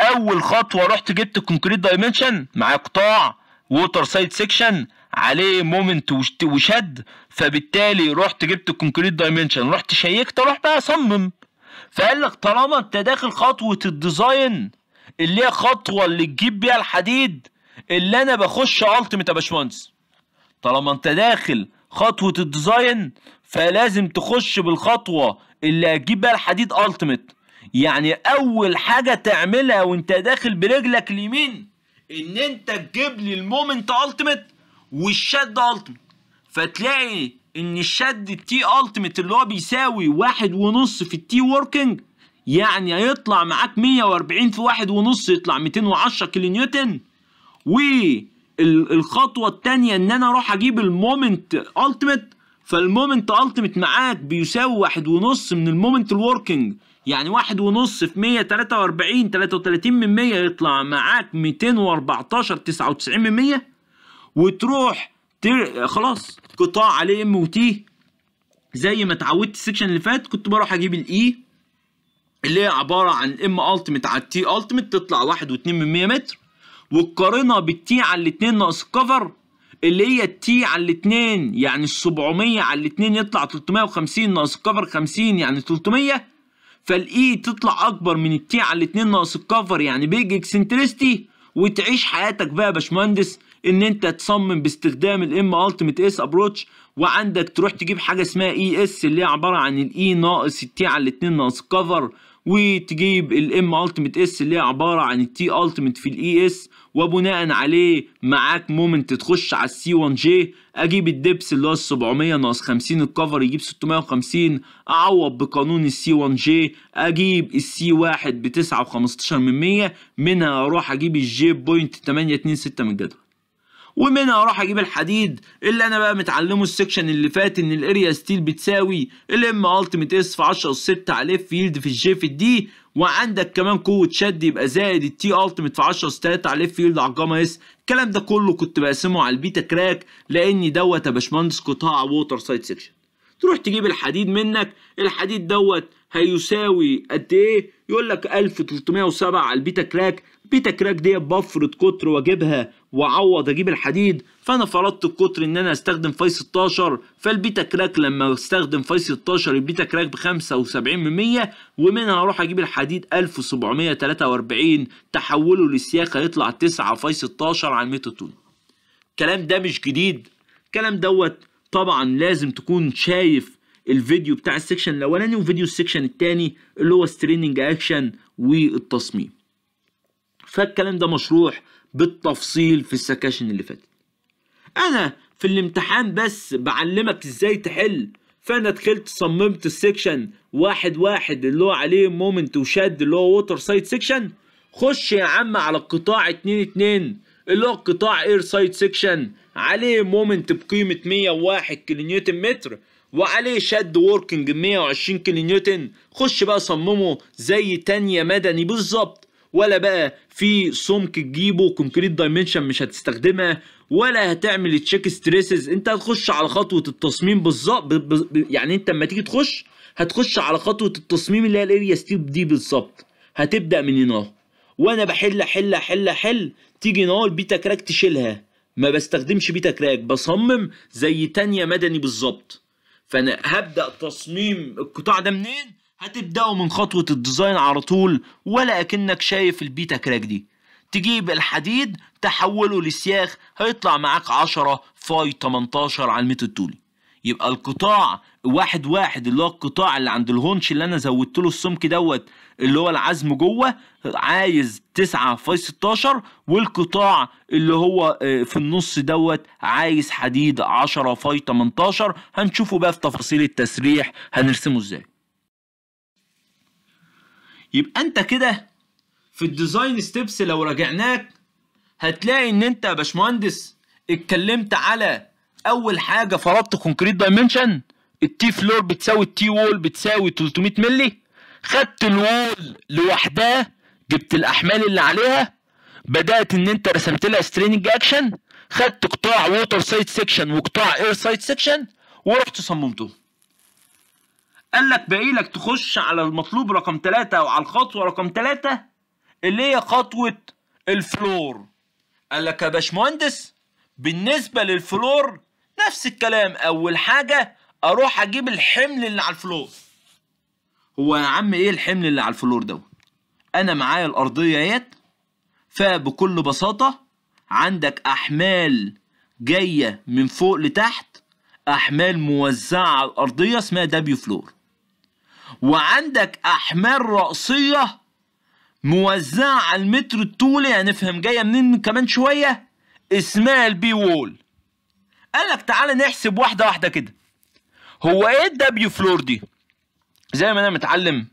اول خطوه رحت جبت الكونكريت دايمنشن مع قطاع ووتر سايد سيكشن عليه مومنت وشد فبالتالي رحت جبت الكونكريت دايمنشن رحت شيكت اروح بقى اصمم فقال لك طالما انت داخل خطوه الديزاين اللي هي خطوه اللي تجيب بيها الحديد اللي انا بخش التيميت يا باشمهندس طالما انت داخل خطوه الديزاين فلازم تخش بالخطوه اللي هتجيب بيها الحديد التيميت يعني اول حاجه تعملها وانت داخل برجلك اليمين ان انت تجيب لي المومنت التيمت والشد التيمت فتلاقي ان الشد التي التيمت اللي هو بيساوي واحد ونص في التي وركينج يعني هيطلع معاك 140 في واحد ونص يطلع 210 كيلو نيوتن والخطوه الثانيه ان انا اروح اجيب المومنت التيمت فالمومنت التيمت معاك بيساوي واحد ونص من المومنت الوركينج يعني واحد ونص في 143 33 من 100 يطلع معاك 214 99 من 100 وتروح تر... خلاص قطاع عليه ام وتي زي ما اتعودت السكشن اللي فات كنت بروح اجيب الاي e، اللي هي عباره عن ام التيمت على التي التيمت تطلع 1.2 من 100 متر وتقارنها بالتي على الاثنين ناقص الكفر اللي هي التي على الاثنين يعني ال 700 على الاثنين يطلع 350 ناقص الكفر 50 يعني 300 فالاي تطلع اكبر من التي على الاتنين ناقص الكفر يعني بيج اكسنتريستي وتعيش حياتك بقى يا باشمهندس ان انت تصمم باستخدام الام التيميت اس ابروتش وعندك تروح تجيب حاجه اسمها اي e اس اللي هي عباره عن الاي e ناقص التي على الاتنين ناقص الكفر وتجيب الام التيمت اس اللي هي عباره عن التي التيمت في الاي اس e وبناء عليه معاك مومنت تخش على السي 1 جي اجيب الدبس اللي هو 700 ناقص 50 الكفر يجيب 650 اعوض بقانون السي 1 جي اجيب السي 1 ب 9 و15 من 100 منها اروح اجيب الجي بوينت 826 من الجدول ومنها اروح اجيب الحديد اللي انا بقى متعلمه السكشن اللي فات ان الاريا ستيل بتساوي الام التيميت اس في 10 اس 6 على اف يلد في الجي في الدي وعندك كمان قوه شد يبقى زائد التي التيميت في 10 اس 3 على اف يلد على الجاما اس الكلام ده كله كنت بقسمه على البيتا كراك لان دوت يا باشمهندس قطاع ووتر سايد سكشن تروح تجيب الحديد منك الحديد دوت هيساوي قد ايه يقول لك 1307 على البيتا كراك كراك دي بفرض قطر واجيبها واعوض اجيب الحديد فانا فرضت القطر ان انا استخدم فاي 16 فالبيتا كراك لما استخدم فاي 16 البيتا كراك ب 75% ومنها اروح اجيب الحديد 1743 تحوله للسياخه يطلع 9 فاي 16 على المتر طول الكلام ده مش جديد الكلام دوت طبعا لازم تكون شايف الفيديو بتاع السكشن الاولاني وفيديو السكشن الثاني اللي هو ستريننج اكشن والتصميم فالكلام ده مشروح بالتفصيل في السكاشن اللي فاتت انا في الامتحان بس بعلمك ازاي تحل فانا دخلت صممت السكشن واحد واحد اللي هو عليه مومنت وشد اللي هو ووتر سايد سكشن خش يا عم على القطاع اتنين اتنين اللي هو قطاع اير سايد سكشن عليه مومنت بقيمة 101 كيلو نيوتن متر وعليه شد مية 120 كيلو نيوتن خش بقى صممه زي تانية مدني بالظبط ولا بقى في سمك تجيبه كونكريت دايمنشن مش هتستخدمها ولا هتعمل تشيك ستريسز انت هتخش على خطوه التصميم بالظبط يعني انت لما تيجي تخش هتخش على خطوه التصميم اللي هي الاريا ستيب دي بالظبط هتبدا من هنا وانا بحل حل حل حل تيجي هنا البيتا كراك تشيلها ما بستخدمش بيتا كراك بصمم زي تانية مدني بالظبط فانا هبدا تصميم القطاع ده منين هتبدأوا من خطوة الديزاين على طول ولا أكنك شايف البيتا كراك دي تجيب الحديد تحوله لسياخ هيطلع معاك 10 فاي 18 على المتر الطولي يبقى القطاع واحد واحد اللي هو القطاع اللي عند الهونش اللي انا زودت له السمك دوت اللي هو العزم جوه عايز 9 فاي 16 والقطاع اللي هو آه، في النص دوت عايز حديد 10 فاي 18 هنشوفه بقى في تفاصيل التسريح هنرسمه ازاي يبقى انت كده في الديزاين ستيبس لو راجعناك هتلاقي ان انت يا باشمهندس اتكلمت على اول حاجه فرضت كونكريت دايمنشن التي فلور بتساوي التي وول بتساوي 300 مللي خدت الوول لوحدها جبت الاحمال اللي عليها بدات ان انت رسمت لها سترينج اكشن خدت قطاع ووتر سايد سيكشن وقطاع اير سايد سيكشن ورحت صممتهم قال لك باقي لك تخش على المطلوب رقم ثلاثة أو على الخطوة رقم ثلاثة اللي هي خطوة الفلور قال لك يا باشمهندس بالنسبة للفلور نفس الكلام أول حاجة أروح أجيب الحمل اللي على الفلور هو يا عم إيه الحمل اللي على الفلور دوت أنا معايا الأرضية اهيت فبكل بساطة عندك أحمال جاية من فوق لتحت أحمال موزعة على الأرضية اسمها دبليو فلور وعندك أحمال رأسية موزعة على المتر الطولي هنفهم يعني جاية منين كمان شوية اسمها البي وول قال لك تعالى نحسب واحدة واحدة كده هو ايه الدبليو فلور دي زي ما انا متعلم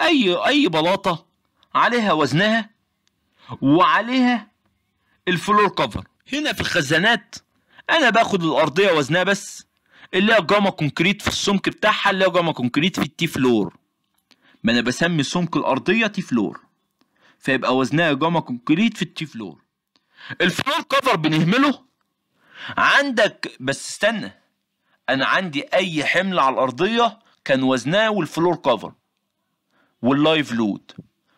اي اي بلاطة عليها وزنها وعليها الفلور كفر هنا في الخزانات انا باخد الارضية وزنها بس اللي هي جاما كونكريت في السمك بتاعها اللي هي جاما كونكريت في التي فلور ما انا بسمي السمك الارضيه تي فلور فيبقى وزنها جاما كونكريت في التي فلور الفلور كفر بنهمله عندك بس استنى انا عندي اي حمل على الارضيه كان وزناه والفلور كفر واللايف لود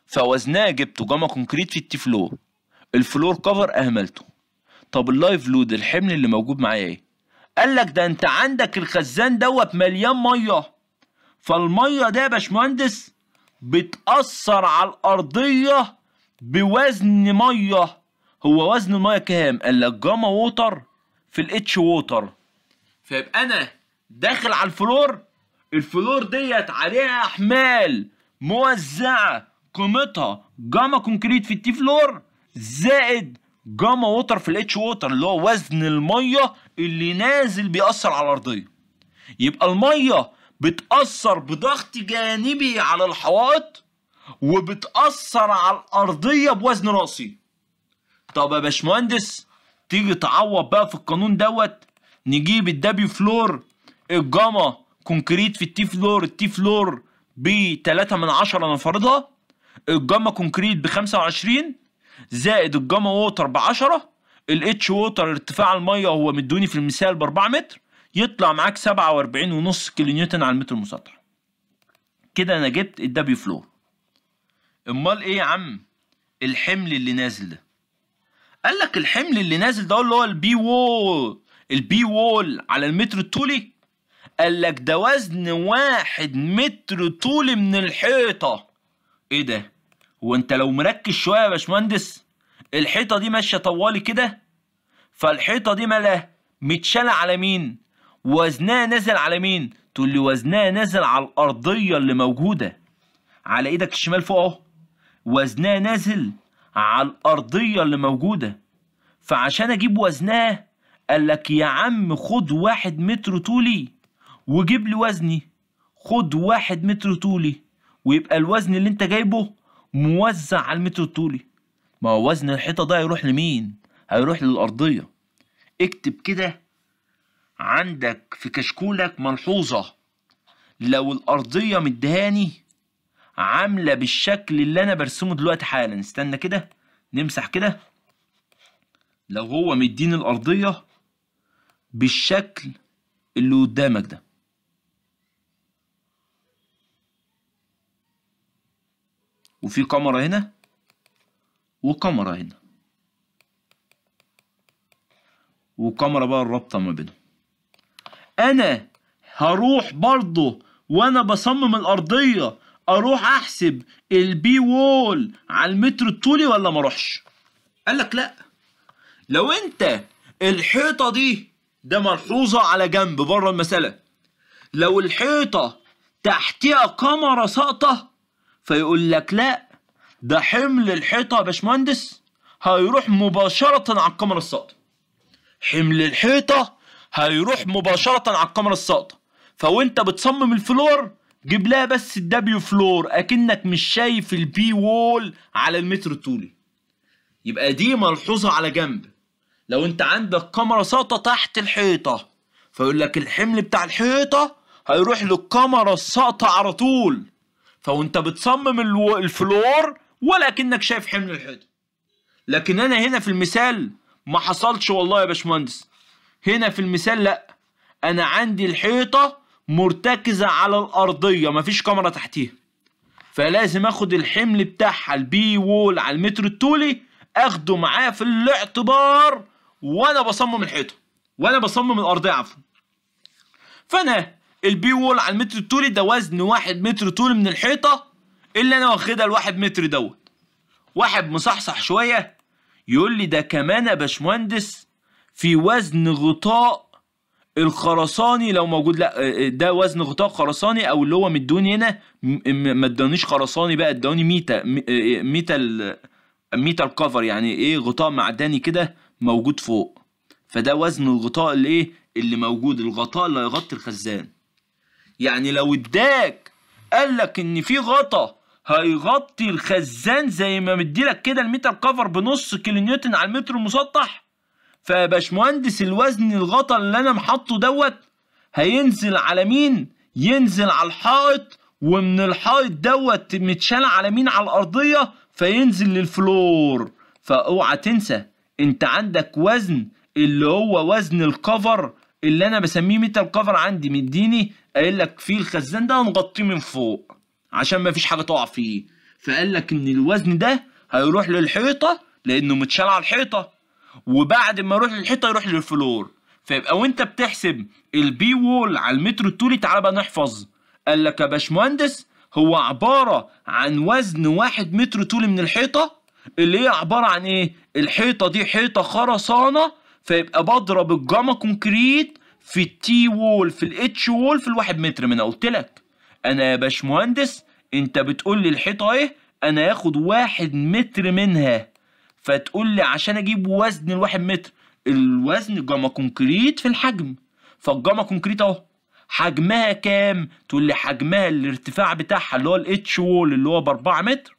فوزناه جبته جاما كونكريت في التي فلور الفلور كفر اهملته طب اللايف لود الحمل اللي موجود معايا ايه قال لك ده انت عندك الخزان دوت مليان ميه فالميه ده يا باشمهندس بتأثر على الأرضية بوزن ميه هو وزن الميه كام؟ قال لك جاما ووتر في الاتش ووتر فيبقى أنا داخل على الفلور الفلور ديت عليها أحمال موزعة قيمتها جاما كونكريت في التي فلور زائد جاما ووتر في الاتش ووتر اللي هو وزن الميه اللي نازل بيأثر على الأرضية يبقى المية بتأثر بضغط جانبي على الحوائط وبتأثر على الأرضية بوزن رأسي طب يا باشمهندس تيجي تعوض بقى في القانون دوت نجيب الدبي فلور الجاما كونكريت في التي فلور التي فلور ب 3 من 10 انا فارضها الجاما كونكريت ب 25 زائد الجاما ووتر ب 10 الاتش ووتر ارتفاع الميه هو مدوني في المثال ب 4 متر يطلع معاك 47.5 كيلو نيوتن على المتر المسطح كده انا جبت الدبليو فلو امال ايه يا عم الحمل اللي نازل ده قال لك الحمل اللي نازل ده اللي هو البي وول البي وول على المتر الطولي قال لك ده وزن واحد متر طولي من الحيطه ايه ده هو انت لو مركز شويه يا باشمهندس الحيطه دي ماشيه طوالي كده فالحيطه دي مالها متشاله على مين وزنها نازل على مين تقول لي وزنها نازل على الارضيه اللي موجوده على ايدك الشمال فوق اهو وزنها نازل على الارضيه اللي موجوده فعشان اجيب وزنها قال لك يا عم خد واحد متر طولي وجيب لي وزني خد واحد متر طولي ويبقى الوزن اللي انت جايبه موزع على المتر الطولي ما هو وزن الحيطة ده هيروح لمين هيروح للأرضية اكتب كده عندك في كشكولك ملحوظة لو الأرضية مدهاني عاملة بالشكل اللي أنا برسمه دلوقتي حالا استنى كده نمسح كده لو هو مديني الأرضية بالشكل اللي قدامك ده وفي كاميرا هنا وكاميرا هنا وكاميرا بقى الرابطه ما بينهم انا هروح برضه وانا بصمم الارضيه اروح احسب البي وول على المتر الطولي ولا ما اروحش قال لك لا لو انت الحيطه دي ده ملحوظه على جنب بره المساله لو الحيطه تحتها كاميرا ساقطه فيقول لك لا ده حمل الحيطه يا باشمهندس هيروح مباشره على القمر الساقطه حمل الحيطه هيروح مباشره على الكاميرا الساقطه فوانت بتصمم الفلور جيب لها بس الدبليو فلور اكنك مش شايف البي وول على المتر الطولي يبقى دي ملحوظه على جنب لو انت عندك كاميرا ساقطه تحت الحيطه فيقول لك الحمل بتاع الحيطه هيروح للكاميرا الساقطه على طول فوانت بتصمم الفلور ولا كأنك شايف حمل الحيطة لكن أنا هنا في المثال ما حصلش والله يا باشمهندس هنا في المثال لأ أنا عندي الحيطة مرتكزة على الأرضية مفيش كاميرا تحتيها فلازم اخد الحمل بتاعها البي وول على المتر الطولي اخده معاه في الاعتبار وانا بصمم الحيطه وانا بصمم الارضيه عفوا فانا البي وول على المتر الطولي ده وزن واحد متر طول من الحيطه اللي انا واخدها الواحد متر دوت واحد مصحصح شويه يقول لي ده كمان يا باشمهندس في وزن غطاء الخرساني لو موجود لا ده وزن غطاء خرساني او اللي هو مدوني هنا ما ادانيش خرساني بقى اداني ميتا آه، آه، ميتا ميتا الكفر يعني ايه غطاء معدني كده موجود فوق فده وزن الغطاء اللي ايه اللي موجود الغطاء اللي هيغطي الخزان يعني لو اداك قال لك ان في غطا هيغطي الخزان زي ما مديلك كده الميتر كفر بنص كيلو نيوتن على المتر المسطح فيا باشمهندس الوزن الغطا اللي انا محطه دوت هينزل على مين ينزل على الحائط ومن الحائط دوت متشال على مين على الارضيه فينزل للفلور فاوعى تنسى انت عندك وزن اللي هو وزن الكفر اللي انا بسميه متر كفر عندي مديني قايل لك في الخزان ده هنغطيه من فوق عشان مفيش حاجه تقع فيه فقال لك ان الوزن ده هيروح للحيطه لانه متشال على الحيطه وبعد ما يروح للحيطه يروح للفلور فيبقى وانت بتحسب البي وول على المتر الطولي تعالى بقى نحفظ قال لك يا باشمهندس هو عباره عن وزن واحد متر طولي من الحيطه اللي هي عباره عن ايه الحيطه دي حيطه خرسانه فيبقى بضرب الجاما كونكريت في التي وول في الاتش وول في الواحد متر ما انا قلت لك انا يا باشمهندس انت بتقول لي الحيطه ايه انا هاخد واحد متر منها فتقول لي عشان اجيب وزن الواحد متر الوزن جاما كونكريت في الحجم فالجاما كونكريت اهو حجمها كام تقول لي حجمها الارتفاع بتاعها اللي هو الاتش وول اللي هو ب 4 متر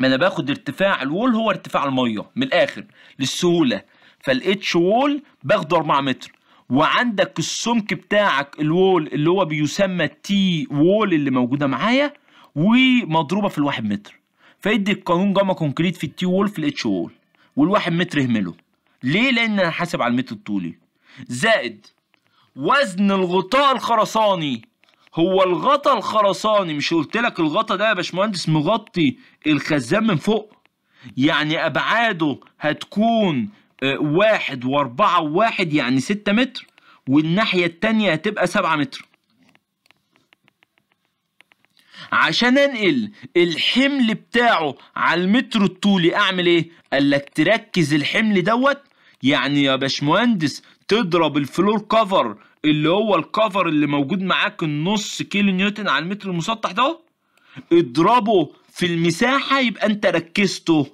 ما انا باخد ارتفاع الوول هو ارتفاع الميه من الاخر للسهوله فالاتش وول باخده 4 متر وعندك السمك بتاعك الوول اللي هو بيسمى تي وول اللي موجوده معايا ومضروبه في الواحد متر فيدي القانون جاما كونكريت في التي وول في الاتش وول والواحد متر اهمله ليه لان انا حاسب على المتر الطولي زائد وزن الغطاء الخرساني هو الغطاء الخرساني مش قلت لك الغطاء ده يا باشمهندس مغطي الخزان من فوق يعني ابعاده هتكون آه، واحد واربعة وواحد يعني ستة متر والناحية التانية هتبقى سبعة متر عشان انقل الحمل بتاعه على المتر الطولي اعمل ايه؟ قال لك تركز الحمل دوت يعني يا باشمهندس تضرب الفلور كفر اللي هو الكفر اللي موجود معاك النص كيلو نيوتن على المتر المسطح ده اضربه في المساحة يبقى انت ركزته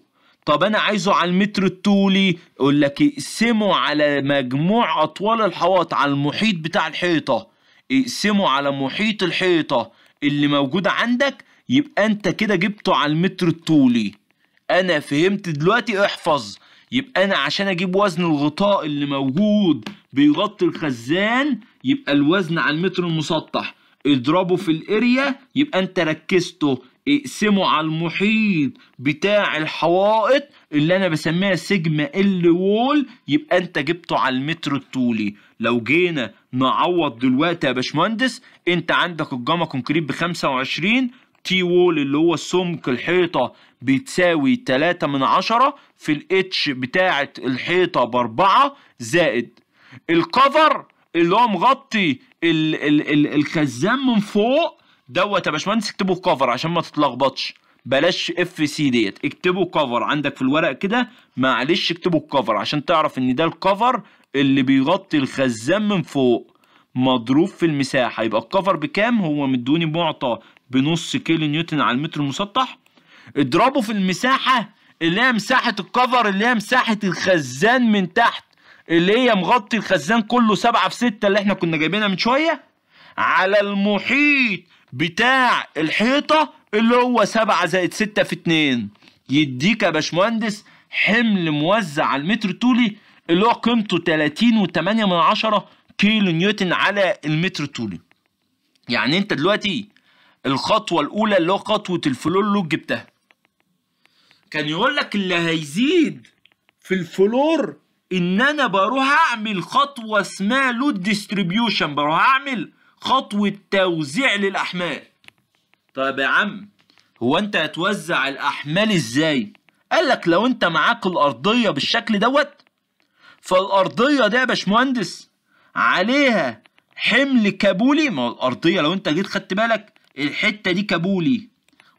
طب انا عايزه على المتر الطولي يقول لك اقسمه على مجموع اطوال الحواط على المحيط بتاع الحيطه اقسمه على محيط الحيطه اللي موجوده عندك يبقى انت كده جبته على المتر الطولي انا فهمت دلوقتي احفظ يبقى انا عشان اجيب وزن الغطاء اللي موجود بيغطي الخزان يبقى الوزن على المتر المسطح اضربه في الاريا يبقى انت ركزته اقسمه على المحيط بتاع الحوائط اللي انا بسميها سيجما ال وول يبقى انت جبته على المتر الطولي لو جينا نعوض دلوقتي يا باشمهندس انت عندك الجاما كونكريت ب 25 تي وول اللي هو سمك الحيطة بتساوي 3 من 10 في الاتش بتاعة الحيطة باربعة زائد الكفر اللي هو مغطي الخزان من فوق دوت يا باشمهندس اكتبه كفر عشان ما تتلخبطش بلاش اف سي ديت اكتبه كفر عندك في الورق كده معلش اكتبه الكفر عشان تعرف ان ده الكفر اللي بيغطي الخزان من فوق مضروب في المساحه يبقى الكفر بكام هو مدوني معطى بنص كيلو نيوتن على المتر المسطح اضربه في المساحه اللي هي مساحه الكفر اللي هي مساحه الخزان من تحت اللي هي مغطي الخزان كله 7 في 6 اللي احنا كنا جايبينها من شويه على المحيط بتاع الحيطة اللي هو 7 زائد 6 في 2 يديك يا باشمهندس حمل موزع على المتر طولي اللي هو قيمته عشرة كيلو نيوتن على المتر طولي يعني انت دلوقتي الخطوة الأولى اللي هو خطوة الفلور لوك جبتها كان يقول لك اللي هيزيد في الفلور ان انا بروح اعمل خطوه اسمها لود ديستريبيوشن بروح اعمل خطوة توزيع للأحمال طيب يا عم هو أنت هتوزع الأحمال إزاي؟ قال لك لو أنت معاك الأرضية بالشكل دوت فالأرضية دي يا باشمهندس عليها حمل كابولي ما هو الأرضية لو أنت جيت خدت بالك الحتة دي كابولي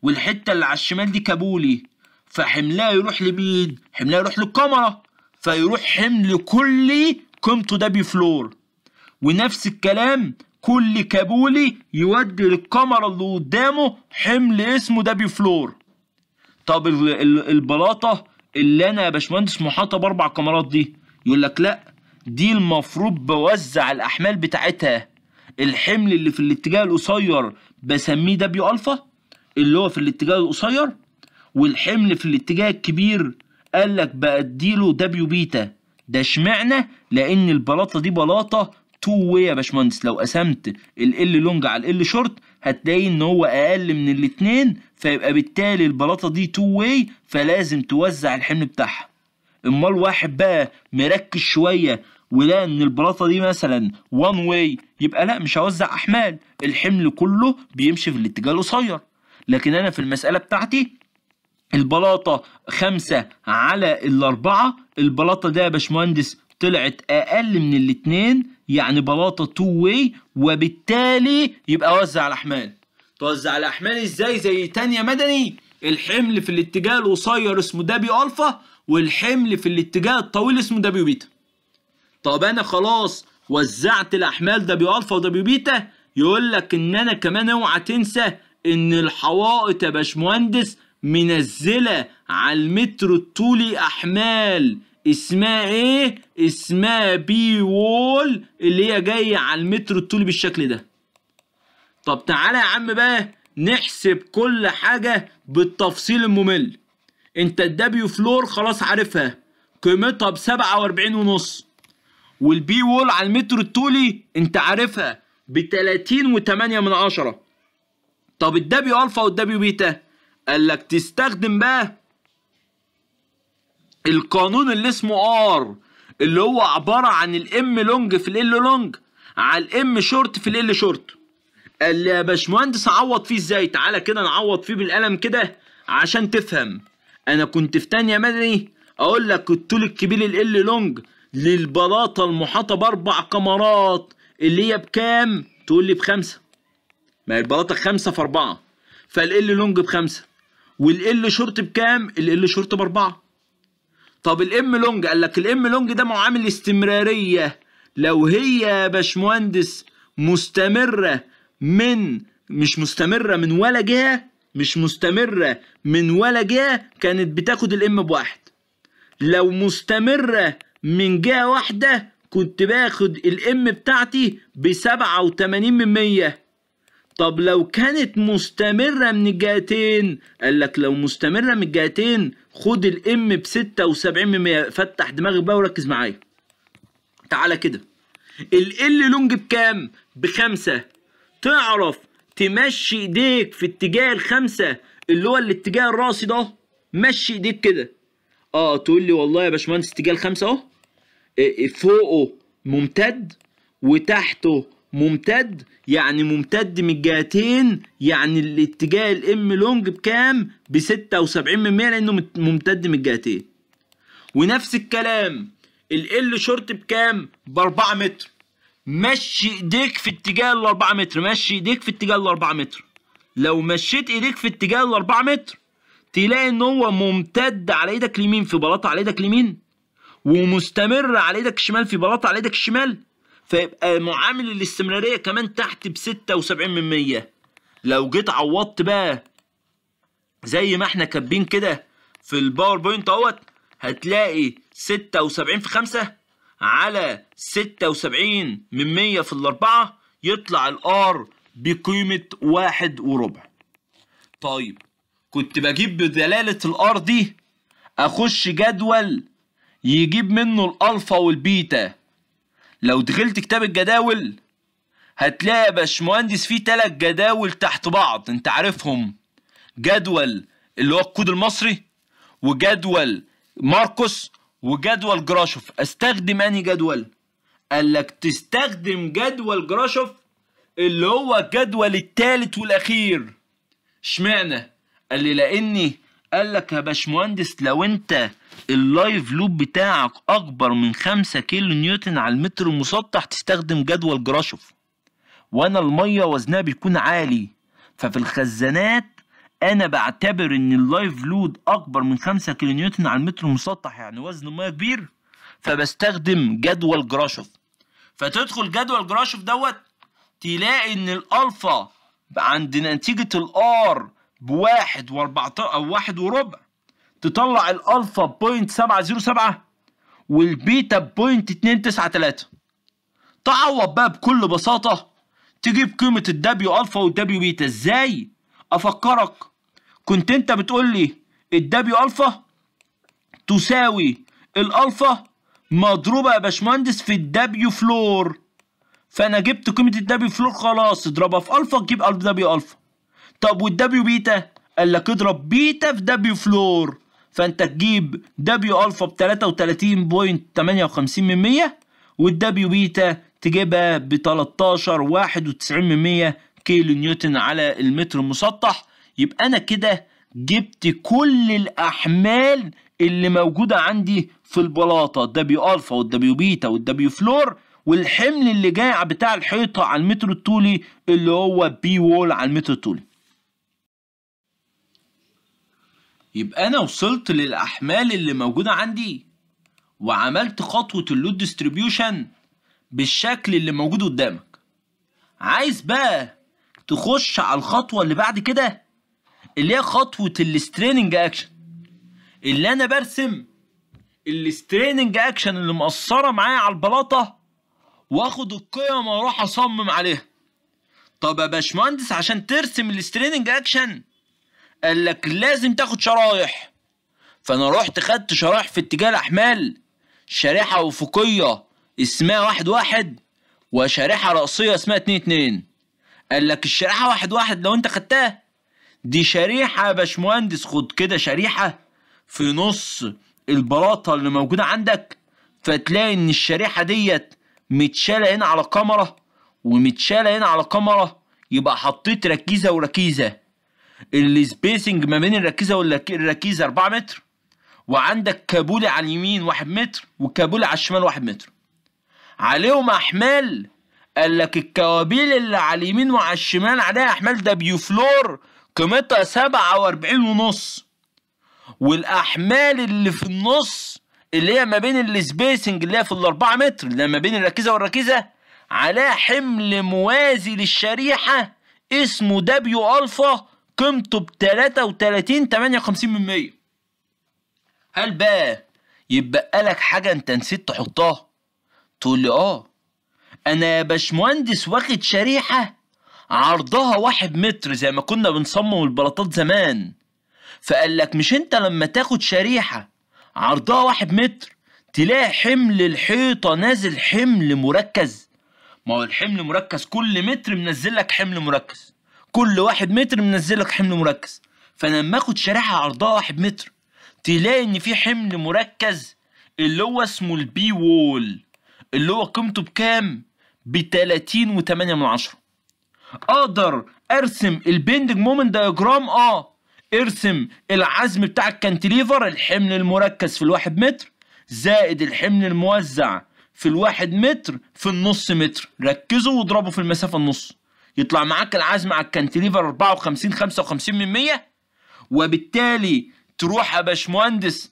والحتة اللي على الشمال دي كابولي فحملها يروح لمين؟ حملها يروح للكاميرا فيروح حمل كلي قيمته ده بفلور ونفس الكلام كل كابولي يودي للكاميرا اللي قدامه حمل اسمه دابي فلور طب البلاطه اللي انا يا باشمهندس محاطه باربع كاميرات دي يقول لك لا دي المفروض بوزع الاحمال بتاعتها الحمل اللي في الاتجاه القصير بسميه دبليو الفا اللي هو في الاتجاه القصير والحمل في الاتجاه الكبير قال لك باديله دبليو بيتا ده اشمعنى لان البلاطه دي بلاطه تو واي يا باشمهندس لو قسمت ال لونج على ال شورت هتلاقي ان هو اقل من الاثنين فيبقى بالتالي البلاطه دي تو واي فلازم توزع الحمل بتاعها امال واحد بقى مركز شويه ولا ان البلاطه دي مثلا وان واي يبقى لا مش هوزع احمال الحمل كله بيمشي في الاتجاه القصير لكن انا في المساله بتاعتي البلاطه خمسة على الأربعة البلاطه ده يا باشمهندس طلعت اقل من الاثنين يعني بلاطه تو واي وبالتالي يبقى وزع الاحمال توزع الاحمال ازاي زي تانية مدني الحمل في الاتجاه القصير اسمه دبليو الفا والحمل في الاتجاه الطويل اسمه دبليو بيتا طب انا خلاص وزعت الاحمال دبليو الفا ودبليو بيتا يقول لك ان انا كمان اوعى تنسى ان الحوائط يا باشمهندس منزله على المتر الطولي احمال اسمها ايه؟ اسمها بي وول اللي هي جايه على المتر الطولي بالشكل ده. طب تعالى يا عم بقى نحسب كل حاجه بالتفصيل الممل. انت الدبليو فلور خلاص عارفها قيمتها ب 47 ونص والبي وول على المتر الطولي انت عارفها ب 30 و8 من عشرة طب الدبليو الفا والدبليو بيتا قال لك تستخدم بقى القانون اللي اسمه ار اللي هو عباره عن الام لونج في ال لونج على الام شورت في ال شورت الباشمهندس اعوض فيه ازاي تعالى كده نعوض فيه بالقلم كده عشان تفهم انا كنت في تانية مدني اقول لك الطول الكبير ال لونج للبلاطه المحاطه باربع كمرات اللي هي بكام تقول لي بخمسة ما هي البلاطه خمسة في اربعة فال لونج بخمسة والال شورت بكام ال شورت باربعة طب الام لونج قال لك الام لونج ده معامل استمراريه لو هي يا باشمهندس مستمره من مش مستمره من ولا جهه مش مستمره من ولا جهه كانت بتاخد الام بواحد لو مستمره من جهه واحده كنت باخد الام بتاعتي ب 87 من 100 طب لو كانت مستمرة من الجهتين قال لك لو مستمرة من الجهتين خد الام ب 76 فتح دماغك بقى وركز معايا تعالى كده ال لونج بكام بخمسة تعرف تمشي ايديك في اتجاه الخمسة اللي هو الاتجاه الراسي ده مشي ايديك كده اه تقول لي والله يا باشمهندس اتجاه الخمسة اهو إيه، فوقه ممتد وتحته ممتد يعني ممتد من الجهتين يعني الاتجاه الام لونج بكام ب 76% لانه ممتد من الجهتين ونفس الكلام ال شورت بكام ب 4 متر مشي ايديك في اتجاه ال 4 متر مشي ايديك في اتجاه ال 4 متر لو مشيت ايديك في اتجاه ال 4 متر تلاقي ان هو ممتد على ايدك اليمين في بلاطه على ايدك اليمين ومستمر على ايدك الشمال في بلاطه على ايدك الشمال فيبقى معامل الاستمرارية كمان تحت بستة وسبعين من مية لو جيت عوضت بقى زي ما احنا كاتبين كده في الباوربوينت اهوت هتلاقي ستة وسبعين في خمسة على ستة وسبعين من مية في الأربعة يطلع الآر بقيمة واحد وربع طيب كنت بجيب بدلالة الآر دي أخش جدول يجيب منه الألفا والبيتا لو دخلت كتاب الجداول هتلاقي يا باشمهندس فيه تلات جداول تحت بعض انت عارفهم جدول اللي هو الكود المصري وجدول ماركوس وجدول جراشوف استخدم انهي جدول قال لك تستخدم جدول جراشوف اللي هو الجدول الثالث والاخير اشمعنى قال لي لاني قال لك يا باشمهندس لو انت اللايف لوب بتاعك اكبر من 5 كيلو نيوتن على المتر المسطح تستخدم جدول جراشوف وانا الميه وزنها بيكون عالي ففي الخزانات انا بعتبر ان اللايف لود اكبر من 5 كيلو نيوتن على المتر المسطح يعني وزن الميه كبير فبستخدم جدول جراشوف فتدخل جدول جراشوف دوت تلاقي ان الالفا عند نتيجه الار بواحد واربعة او واحد وربع تطلع الالفا بوينت 707 والبيتا بوينت 293 تعوض بقى بكل بساطة تجيب قيمة الدبليو الفا والدبليو بيتا ازاي افكرك كنت انت بتقول لي الدبليو الفا تساوي الالفا مضروبة يا باشمهندس في الدبليو فلور فانا جبت قيمة الدبليو فلور خلاص اضربها في الفا تجيب دبليو الفا طب والدبليو بيتا قال لك اضرب بيتا في دبليو فلور فانت تجيب دبليو الفا ب 33.58% من 100 والدبليو بيتا تجيبها ب 13.91% كيلو نيوتن على المتر المسطح يبقى انا كده جبت كل الاحمال اللي موجوده عندي في البلاطه الدبليو الفا والدبليو بيتا والدبليو فلور والحمل اللي جاي بتاع الحيطه على المتر الطولي اللي هو بي وول على المتر الطولي يبقى انا وصلت للاحمال اللي موجوده عندي وعملت خطوه اللود ديستريبيوشن بالشكل اللي موجود قدامك عايز بقى تخش على الخطوه اللي بعد كده اللي هي خطوه الستريننج اكشن اللي انا برسم الستريننج اكشن اللي مقصره معايا على البلاطه واخد القيم واروح اصمم عليها طب يا باشمهندس عشان ترسم الستريننج اكشن قال لك لازم تاخد شرايح فانا رحت خدت شرايح في اتجاه الاحمال شريحه افقيه اسمها واحد واحد وشريحه راسيه اسمها اتنين اتنين قال لك الشريحه واحد واحد لو انت خدتها دي شريحه يا باشمهندس خد كده شريحه في نص البلاطه اللي موجوده عندك فتلاقي ان الشريحه ديت متشاله هنا على كاميرا ومتشاله هنا على كاميرا يبقى حطيت ركيزه وركيزه السبيسنج ما بين الركيزه والركيزه 4 متر وعندك كابولي على اليمين 1 متر وكابولي على الشمال 1 متر عليهم احمال قال لك الكوابيل اللي على اليمين وعلى الشمال عليها احمال دبليو فلور قيمتها 47 ونص والاحمال اللي في النص اللي هي ما بين السبيسنج اللي هي في الاربعة متر اللي ما بين الركيزه والركيزه عليها حمل موازي للشريحه اسمه دبليو الفا قيمته ب 33 58 من 100 هل بقى يتبقى لك حاجة أنت نسيت تحطها؟ تقول لي آه أنا يا باشمهندس واخد شريحة عرضها واحد متر زي ما كنا بنصمم البلاطات زمان فقال لك مش أنت لما تاخد شريحة عرضها واحد متر تلاقي حمل الحيطة نازل حمل مركز ما هو الحمل مركز كل متر منزل لك حمل مركز كل واحد متر منزل لك حمل مركز فانا لما اخد شريحه عرضها واحد متر تلاقي ان في حمل مركز اللي هو اسمه البي وول اللي هو قيمته بكام ب 30 و8 من عشرة اقدر ارسم البيندنج مومنت دايجرام اه ارسم العزم بتاع الكانتليفر الحمل المركز في الواحد متر زائد الحمل الموزع في الواحد متر في النص متر ركزوا واضربوا في المسافة النص يطلع معاك العزم على الكانتليفر 54 55 من 100 وبالتالي تروح يا باشمهندس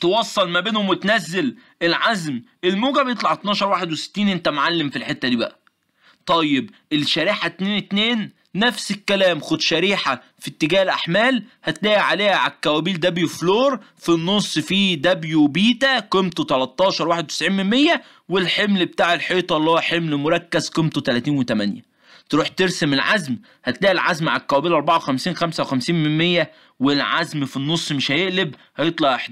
توصل ما بينهم وتنزل العزم الموجه بيطلع 12 61 انت معلم في الحته دي بقى طيب الشريحه 2 2 نفس الكلام خد شريحه في اتجاه الاحمال هتلاقي عليها على الكوابيل دبليو فلور في النص في دبليو بيتا قيمته 13 91 من 100 والحمل بتاع الحيطه اللي هو حمل مركز قيمته 30 و8 تروح ترسم العزم هتلاقي العزم على القابله 54 55 من 100 والعزم في النص مش هيقلب هيطلع 11.08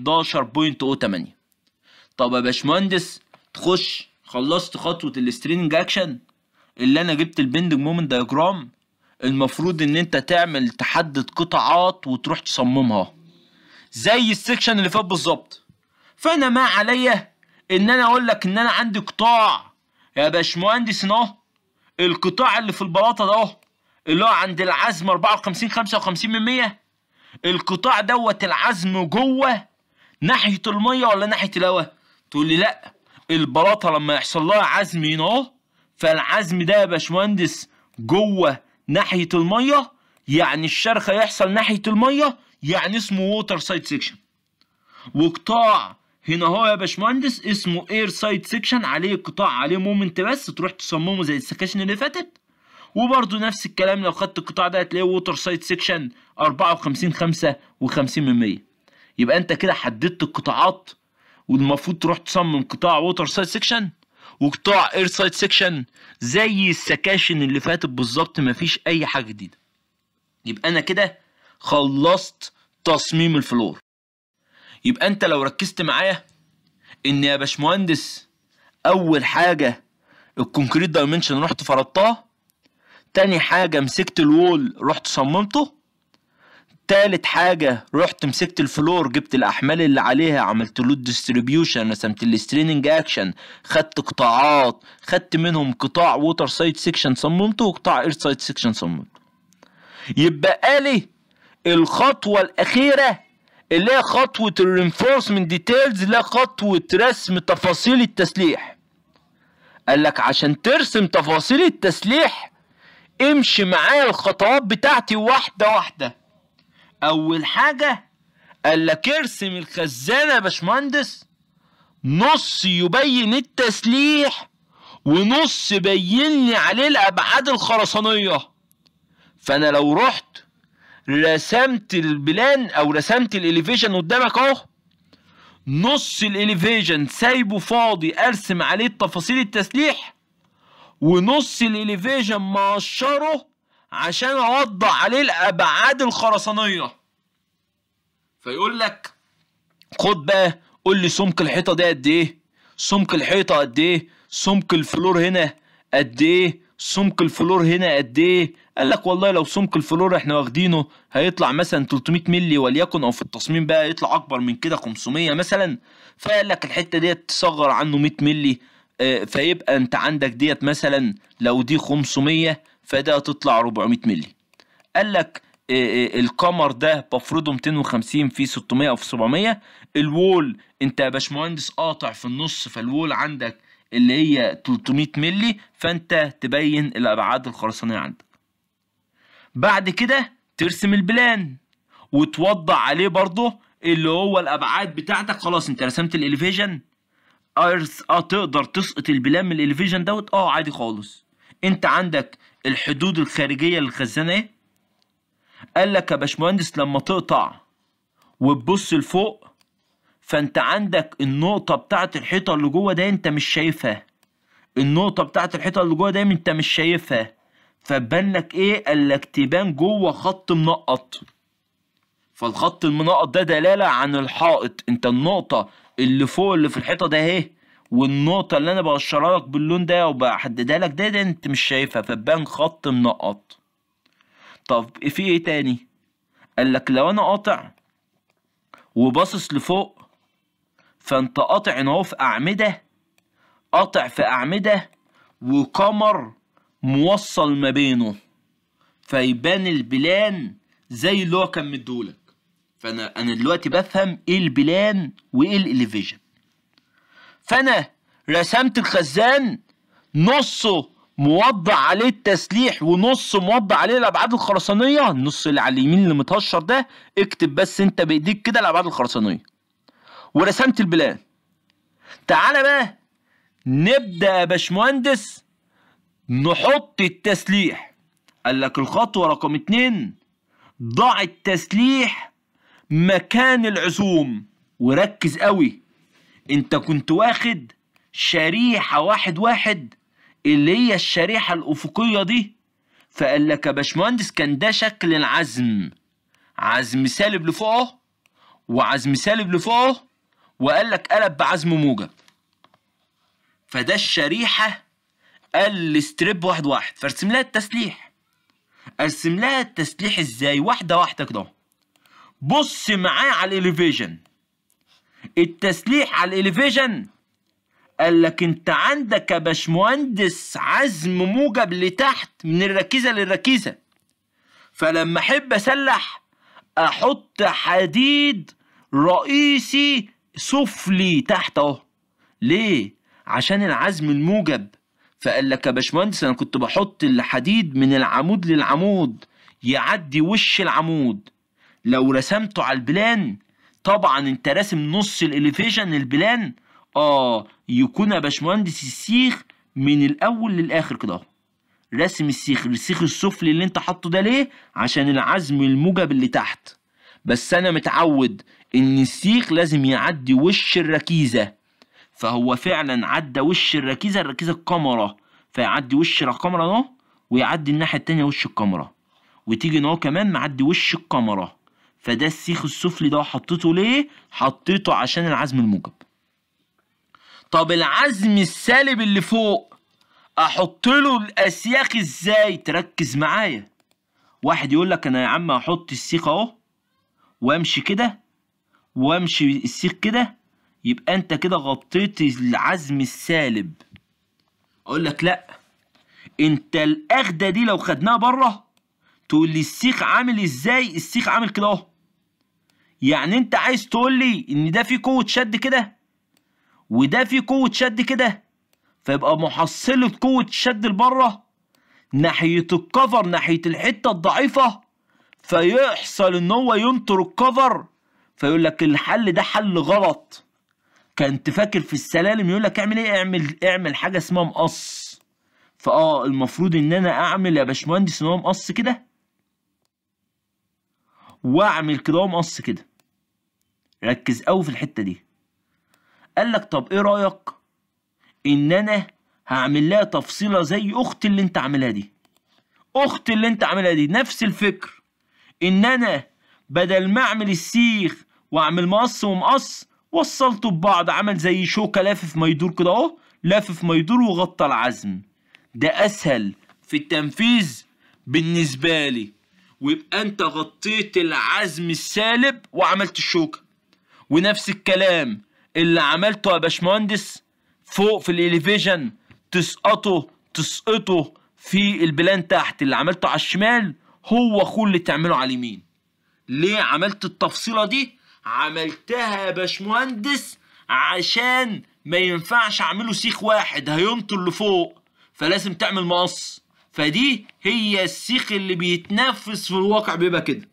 طب يا باشمهندس تخش خلصت خطوه السترينج اكشن اللي انا جبت البندنج مومنت دايجرام المفروض ان انت تعمل تحدد قطاعات وتروح تصممها زي السكشن اللي فات بالظبط فانا ما عليا ان انا اقول لك ان انا عندي قطاع يا باشمهندس اهو القطاع اللي في البلاطه ده اهو اللي هو عند العزم 54 55 من 100 القطاع دوت العزم جوه ناحيه الميه ولا ناحيه الهواء تقول لي لا البلاطه لما يحصل لها عزم هنا اهو فالعزم ده يا باشمهندس جوه ناحيه الميه يعني الشرخه يحصل ناحيه الميه يعني اسمه ووتر سايد سيكشن وقطاع هنا هو يا باشمهندس اسمه اير سايد سيكشن عليه قطاع عليه مومنت بس تروح تصممه زي السكاشن اللي فاتت وبرده نفس الكلام لو خدت القطاع ده هتلاقيه ووتر سايد سيكشن 54 55 من 100 يبقى انت كده حددت القطاعات والمفروض تروح تصمم قطاع ووتر سايد سيكشن وقطاع اير سايد سيكشن زي السكاشن اللي فاتت بالظبط مفيش اي حاجه جديده يبقى انا كده خلصت تصميم الفلور يبقى انت لو ركزت معايا ان يا باشمهندس اول حاجه الكونكريت دايمنشن رحت فرضتها تاني حاجه مسكت الوول رحت صممته تالت حاجه رحت مسكت الفلور جبت الاحمال اللي عليها عملت له الديستريبيوشن رسمت الستريننج اكشن خدت قطاعات خدت منهم قطاع ووتر سايد سيكشن صممته وقطاع اير سايد سيكشن صممته يبقى لي الخطوه الاخيره اللي هي خطوة الرينفورسمنت ديتيلز اللي هي خطوة رسم تفاصيل التسليح قال لك عشان ترسم تفاصيل التسليح امشي معايا الخطوات بتاعتي واحدة واحدة أول حاجة قال لك ارسم الخزانة يا باشمهندس نص يبين التسليح ونص بين لي عليه الأبعاد الخرسانية فأنا لو رحت رسمت البلان او رسمت الاليفيشن قدامك اهو نص الاليفيشن سايبه فاضي ارسم عليه تفاصيل التسليح ونص الاليفيشن مقشره عشان اوضح عليه الابعاد الخرسانيه فيقول لك خد بقى قول لي سمك الحيطه ده قد ايه سمك الحيطه قد ايه سمك الفلور هنا قد ايه سمك الفلور هنا قد ايه قال لك والله لو سمك الفلور احنا واخدينه هيطلع مثلا 300 مللي وليكن او في التصميم بقى يطلع اكبر من كده 500 مثلا فقال لك الحته ديت تصغر عنه 100 مللي آه، فيبقى انت عندك ديت مثلا لو دي 500 فده هتطلع 400 مللي قال لك آه، آه، القمر ده بفرضه 250 في 600 او في 700 الوول انت يا باشمهندس قاطع في النص فالوول عندك اللي هي 300 مللي فانت تبين الابعاد الخرسانيه عندك بعد كده ترسم البلان وتوضع عليه برضه اللي هو الابعاد بتاعتك خلاص انت رسمت الاليفيجن ارث اه تقدر تسقط البلان من الاليفيجن دوت اه عادي خالص انت عندك الحدود الخارجيه للخزانه ايه قال لك يا باشمهندس لما تقطع وتبص لفوق فانت عندك النقطه بتاعه الحيطه اللي جوه ده انت مش شايفها النقطه بتاعه الحيطه اللي جوه ده انت مش شايفها فبان لك ايه قال لك تبان جوه خط منقط فالخط المنقط ده دلاله عن الحائط انت النقطه اللي فوق اللي في الحيطه ده اهي والنقطه اللي انا بقشرها لك باللون ده وبحددها لك ده, ده انت مش شايفها فبان خط منقط طب في ايه تاني قال لك لو انا قاطع وباصص لفوق فانت قاطع ان هو في اعمده قاطع في اعمده وقمر موصل ما بينه فيبان البلان زي اللي هو كان مديهولك فانا انا دلوقتي بفهم ايه البلان وايه الاليفيجن فانا رسمت الخزان نصه موضع عليه التسليح ونص موضع عليه الابعاد الخرسانيه النص اللي على اليمين اللي متهشر ده اكتب بس انت بايديك كده الابعاد الخرسانيه ورسمت البلان تعالى بقى نبدا يا باشمهندس نحط التسليح قال لك الخطوة رقم اتنين ضع التسليح مكان العزوم وركز قوي انت كنت واخد شريحة واحد واحد اللي هي الشريحة الأفقية دي فقال لك يا باشمهندس كان ده شكل العزم عزم سالب لفوقه وعزم سالب لفوقه وقال لك قلب بعزم موجب فده الشريحة الستريب واحد واحد فارسم لها التسليح ارسم لها التسليح ازاي واحده واحده كده بص معاه على الاليفيجن التسليح على الاليفيجن قال لك انت عندك يا باشمهندس عزم موجب لتحت من الركيزه للركيزه فلما احب اسلح احط حديد رئيسي سفلي تحت اهو ليه عشان العزم الموجب فقال لك يا باشمهندس انا كنت بحط الحديد من العمود للعمود يعدي وش العمود لو رسمته على البلان طبعا انت راسم نص الاليفيشن البلان اه يكون يا باشمهندس السيخ من الاول للاخر كده راسم رسم السيخ السيخ السفلي اللي انت حاطه ده ليه عشان العزم الموجب اللي تحت بس انا متعود ان السيخ لازم يعدي وش الركيزه فهو فعلا عدى وش الركيزه الركيزه الكاميرا فيعدي وش الكاميرا ده ويعدي الناحيه الثانيه وش الكاميرا وتيجي ان هو كمان معدي وش الكاميرا فده السيخ السفلي ده حطيته ليه حطيته عشان العزم الموجب طب العزم السالب اللي فوق احط له الاسياخ ازاي تركز معايا واحد يقول لك انا يا عم احط السيخ اهو وامشي كده وامشي السيخ كده يبقى انت كده غطيت العزم السالب اقول لك لا انت الاخده دي لو خدناها بره تقول لي السيخ عامل ازاي السيخ عامل كده اهو يعني انت عايز تقول لي ان ده في قوه شد كده وده في قوه شد كده فيبقى محصله قوه شد لبره ناحيه الكفر ناحيه الحته الضعيفه فيحصل ان هو ينطر الكفر فيقول لك الحل ده حل غلط كنت فاكر في السلالم يقول لك اعمل ايه اعمل اعمل حاجه اسمها مقص فاه المفروض ان انا اعمل يا باشمهندس ان هو مقص كده واعمل كده هو مقص كده ركز قوي في الحته دي قال لك طب ايه رايك ان انا هعمل لها تفصيله زي اخت اللي انت عاملها دي اخت اللي انت عاملها دي نفس الفكر ان انا بدل ما اعمل السيخ واعمل مقص ومقص وصلته ببعض عمل زي شوكة لافف ما يدور كده اهو لافف ما يدور وغطى العزم ده اسهل في التنفيذ بالنسبة لي ويبقى انت غطيت العزم السالب وعملت الشوكة ونفس الكلام اللي عملته يا باشمهندس فوق في الاليفيجن تسقطه تسقطه في البلان تحت اللي عملته على الشمال هو اخوه اللي تعمله على اليمين ليه عملت التفصيلة دي عملتها يا باشمهندس عشان ما ينفعش اعمله سيخ واحد هينطر لفوق فلازم تعمل مقص فدي هي السيخ اللي بيتنفس في الواقع بيبقى كده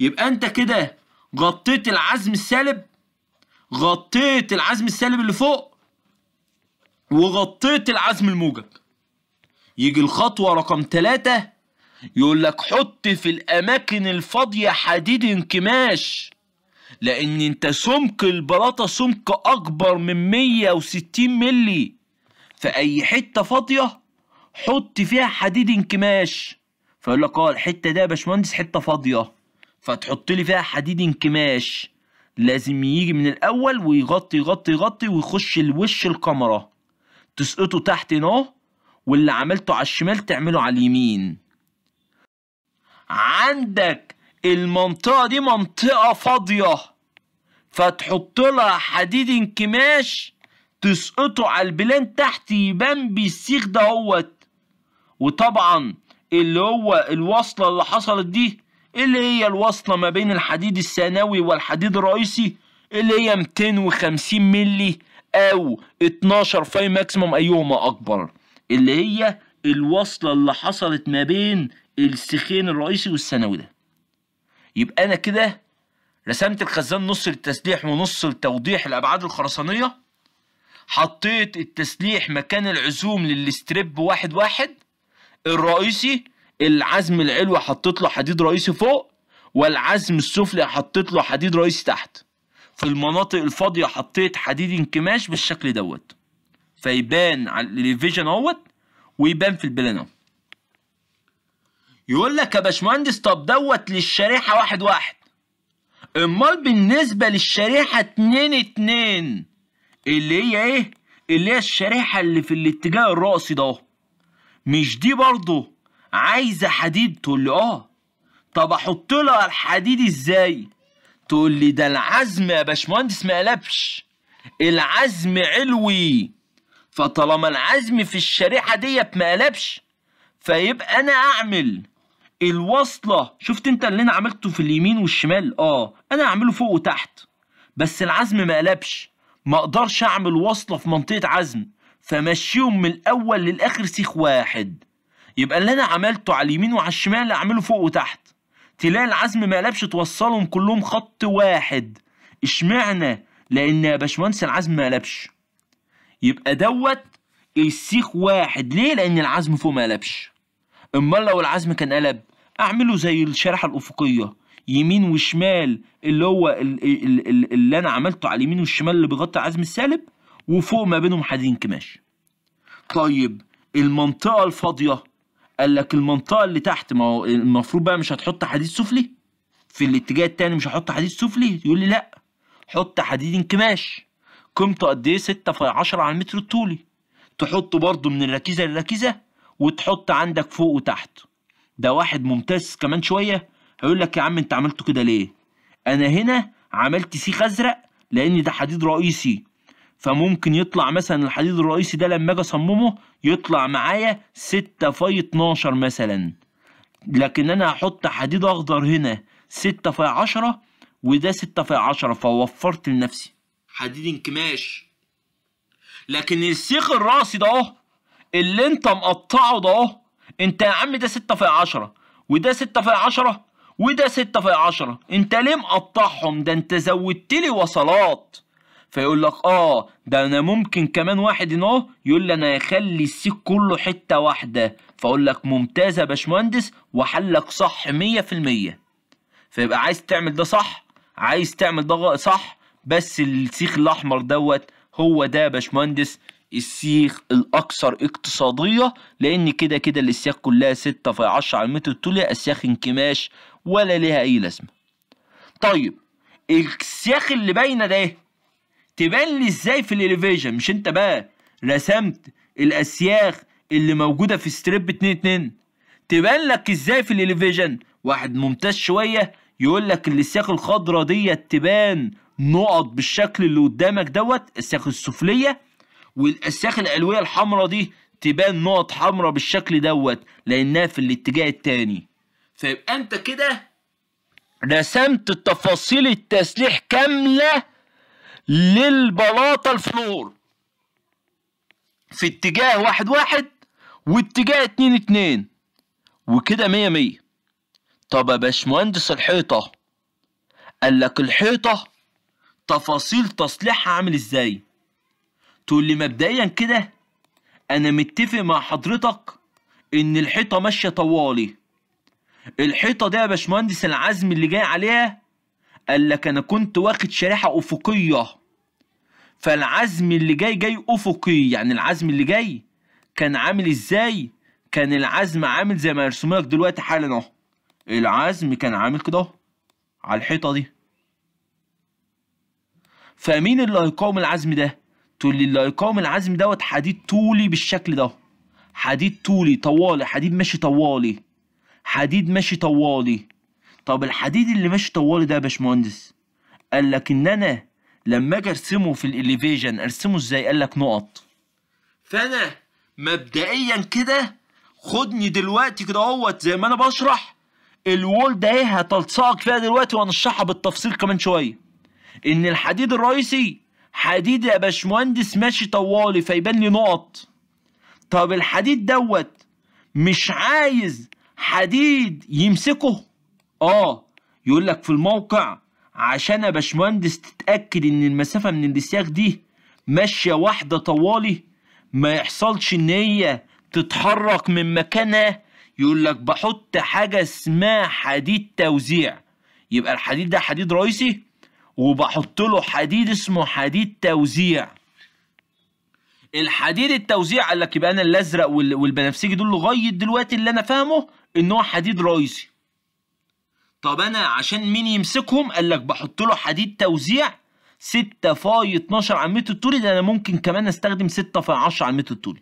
يبقى انت كده غطيت العزم السالب غطيت العزم السالب اللي فوق وغطيت العزم الموجب يجي الخطوة رقم ثلاثة يقول لك حط في الأماكن الفاضية حديد انكماش لان انت سمك البلاطه سمك اكبر من 160 ملي في اي حته فاضيه حط فيها حديد انكماش فيقول لك اه الحته ده يا باشمهندس حته فاضيه فتحط لي فيها حديد انكماش لازم يجي من الاول ويغطي يغطي يغطي ويخش الوش الكاميرا تسقطه تحت هنا واللي عملته على الشمال تعمله على اليمين عندك المنطقة دي منطقة فاضية فتحط لها حديد انكماش تسقطه على البلان تحت يبان بالسيخ دهوت وطبعا اللي هو الوصلة اللي حصلت دي اللي هي الوصلة ما بين الحديد الثانوي والحديد الرئيسي اللي هي 250 ملي او 12 فاي ماكسيموم ايهما اكبر اللي هي الوصلة اللي حصلت ما بين السيخين الرئيسي والثانوي ده يبقى انا كده رسمت الخزان نص للتسليح ونص لتوضيح الابعاد الخرسانيه حطيت التسليح مكان العزوم للستريب واحد واحد الرئيسي العزم العلوي حطيت له حديد رئيسي فوق والعزم السفلي حطيت له حديد رئيسي تحت في المناطق الفاضيه حطيت حديد انكماش بالشكل دوت فيبان على الريفيجن اهوت ويبان في البلان يقول لك يا باشمهندس طب دوت للشريحه واحد واحد امال بالنسبه للشريحه اتنين اتنين اللي هي ايه اللي هي الشريحه اللي في الاتجاه الرأسي ده مش دي برضه عايزه حديد تقول لي اه طب احط لها الحديد ازاي تقول لي ده العزم يا باشمهندس ما قلبش العزم علوي فطالما العزم في الشريحه ديت ما قلبش فيبقى انا اعمل الوصلة شفت انت اللي انا عملته في اليمين والشمال اه انا هعمله فوق وتحت بس العزم ما قلبش ما اقدرش اعمل وصلة في منطقة عزم فمشيهم من الاول للاخر سيخ واحد يبقى اللي انا عملته على اليمين وعلى الشمال اعمله فوق وتحت تلاقي العزم ما قلبش توصلهم كلهم خط واحد اشمعنى لان يا باشمهندس العزم ما قلبش يبقى دوت السيخ واحد ليه لان العزم فوق ما قلبش امال لو العزم كان قلب اعمله زي الشريحه الافقيه يمين وشمال اللي هو اللي انا عملته على اليمين والشمال اللي بيغطي العزم السالب وفوق ما بينهم حديد انكماش. طيب المنطقه الفاضيه قال لك المنطقه اللي تحت ما هو المفروض بقى مش هتحط حديد سفلي في الاتجاه التاني مش هحط حديد سفلي يقول لي لا حط حديد انكماش قيمته قد ايه 6 في 10 على المتر الطولي تحطه برضه من الركيزه للركيزه وتحط عندك فوق وتحت ده واحد ممتاز كمان شويه هيقول لك يا عم انت عملته كده ليه انا هنا عملت سيخ ازرق لان ده حديد رئيسي فممكن يطلع مثلا الحديد الرئيسي ده لما اجي اصممه يطلع معايا 6 في 12 مثلا لكن انا هحط حديد اخضر هنا 6 في 10 وده 6 في 10 فوفرت لنفسي حديد انكماش لكن السيخ الراسي ده اهو اللي انت مقطعه ده اهو انت يا عم ده 6 في 10 وده 6 في 10 وده 6 في 10 انت ليه مقطعهم ده انت زودت لي وصلات فيقول لك اه ده انا ممكن كمان واحد هنا يقول لي انا هخلي السيك كله حته واحده فاقول لك ممتاز يا باشمهندس وحلك صح 100% فيبقى عايز تعمل ده صح عايز تعمل ده صح بس السيخ الاحمر دوت هو ده يا باشمهندس السيخ الأكثر اقتصادية لأن كده كده الأسياخ كلها 6 في 10 على المتر الطولي أسياخ انكماش ولا ليها أي لازمة. طيب السياخ اللي باينة ده تبان لي إزاي في الإليفيشن مش أنت بقى رسمت الأسياخ اللي موجودة في ستريب 2 2 تبان لك إزاي في الإليفيشن واحد ممتاز شوية يقول لك الأسياخ الخضرا ديت تبان نقط بالشكل اللي قدامك دوت السياخ السفلية والاسياخ العلويه الحمراء دي تبان نقط حمراء بالشكل دوت لانها في الاتجاه الثاني فيبقى انت كده رسمت تفاصيل التسليح كامله للبلاطه الفلور في اتجاه واحد واحد واتجاه اتنين اتنين وكده مية مية طب يا باشمهندس الحيطة قال لك الحيطة تفاصيل تصليحها عامل ازاي تقول لي مبدئيا كده انا متفق مع حضرتك ان الحيطه ماشيه طوالي الحيطه دي يا باشمهندس العزم اللي جاي عليها قال لك انا كنت واخد شريحه افقيه فالعزم اللي جاي جاي افقي يعني العزم اللي جاي كان عامل ازاي كان العزم عامل زي ما رسمه لك دلوقتي حالا اهو العزم كان عامل كده على الحيطه دي فمين اللي هيقاوم العزم ده تقول اللي يقاوم العزم دوت حديد طولي بالشكل ده حديد طولي طوالي حديد ماشي طوالي حديد ماشي طوالي طب الحديد اللي ماشي طوالي ده يا باشمهندس قال لك ان انا لما اجي ارسمه في الاليفيجن ارسمه ازاي قال لك نقط فانا مبدئيا كده خدني دلوقتي كده اهوت زي ما انا بشرح الوول ده ايه هتلصقك فيها دلوقتي وهنشرحها بالتفصيل كمان شويه ان الحديد الرئيسي حديد يا باشمهندس ماشي طوالي فيبان لي نقط طب الحديد دوت مش عايز حديد يمسكه اه يقول لك في الموقع عشان يا باشمهندس تتاكد ان المسافه من السياخ دي ماشيه واحده طوالي ما يحصلش ان هي تتحرك من مكانها يقول لك بحط حاجه اسمها حديد توزيع يبقى الحديد ده حديد رئيسي وبحط له حديد اسمه حديد توزيع الحديد التوزيع قال لك يبقى انا الازرق والبنفسجي دول لغايه دلوقتي اللي انا فاهمه ان هو حديد رئيسي طب انا عشان مين يمسكهم قال لك بحط له حديد توزيع 6 فاي 12 على المتر الطولي ده انا ممكن كمان استخدم 6 فاي 10 على المتر الطولي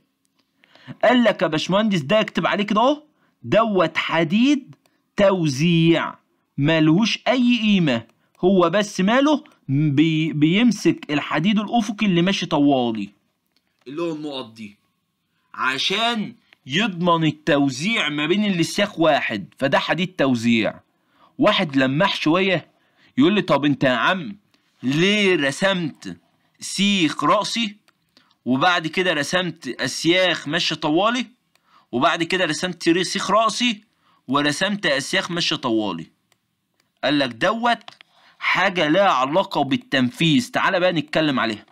قال لك يا باشمهندس ده اكتب عليه كده اهو دوت حديد توزيع ملهوش اي قيمه هو بس ماله بي بيمسك الحديد الافقي اللي ماشي طوالي اللي هو النقط دي عشان يضمن التوزيع ما بين الاستياخ واحد فده حديد توزيع واحد لمح شويه يقول لي طب انت يا عم ليه رسمت سيخ راسي وبعد كده رسمت اسياخ ماشيه طوالي وبعد كده رسمت سيخ راسي ورسمت اسياخ ماشيه طوالي قال لك دوت حاجة لها علاقة بالتنفيذ تعال بقى نتكلم عليها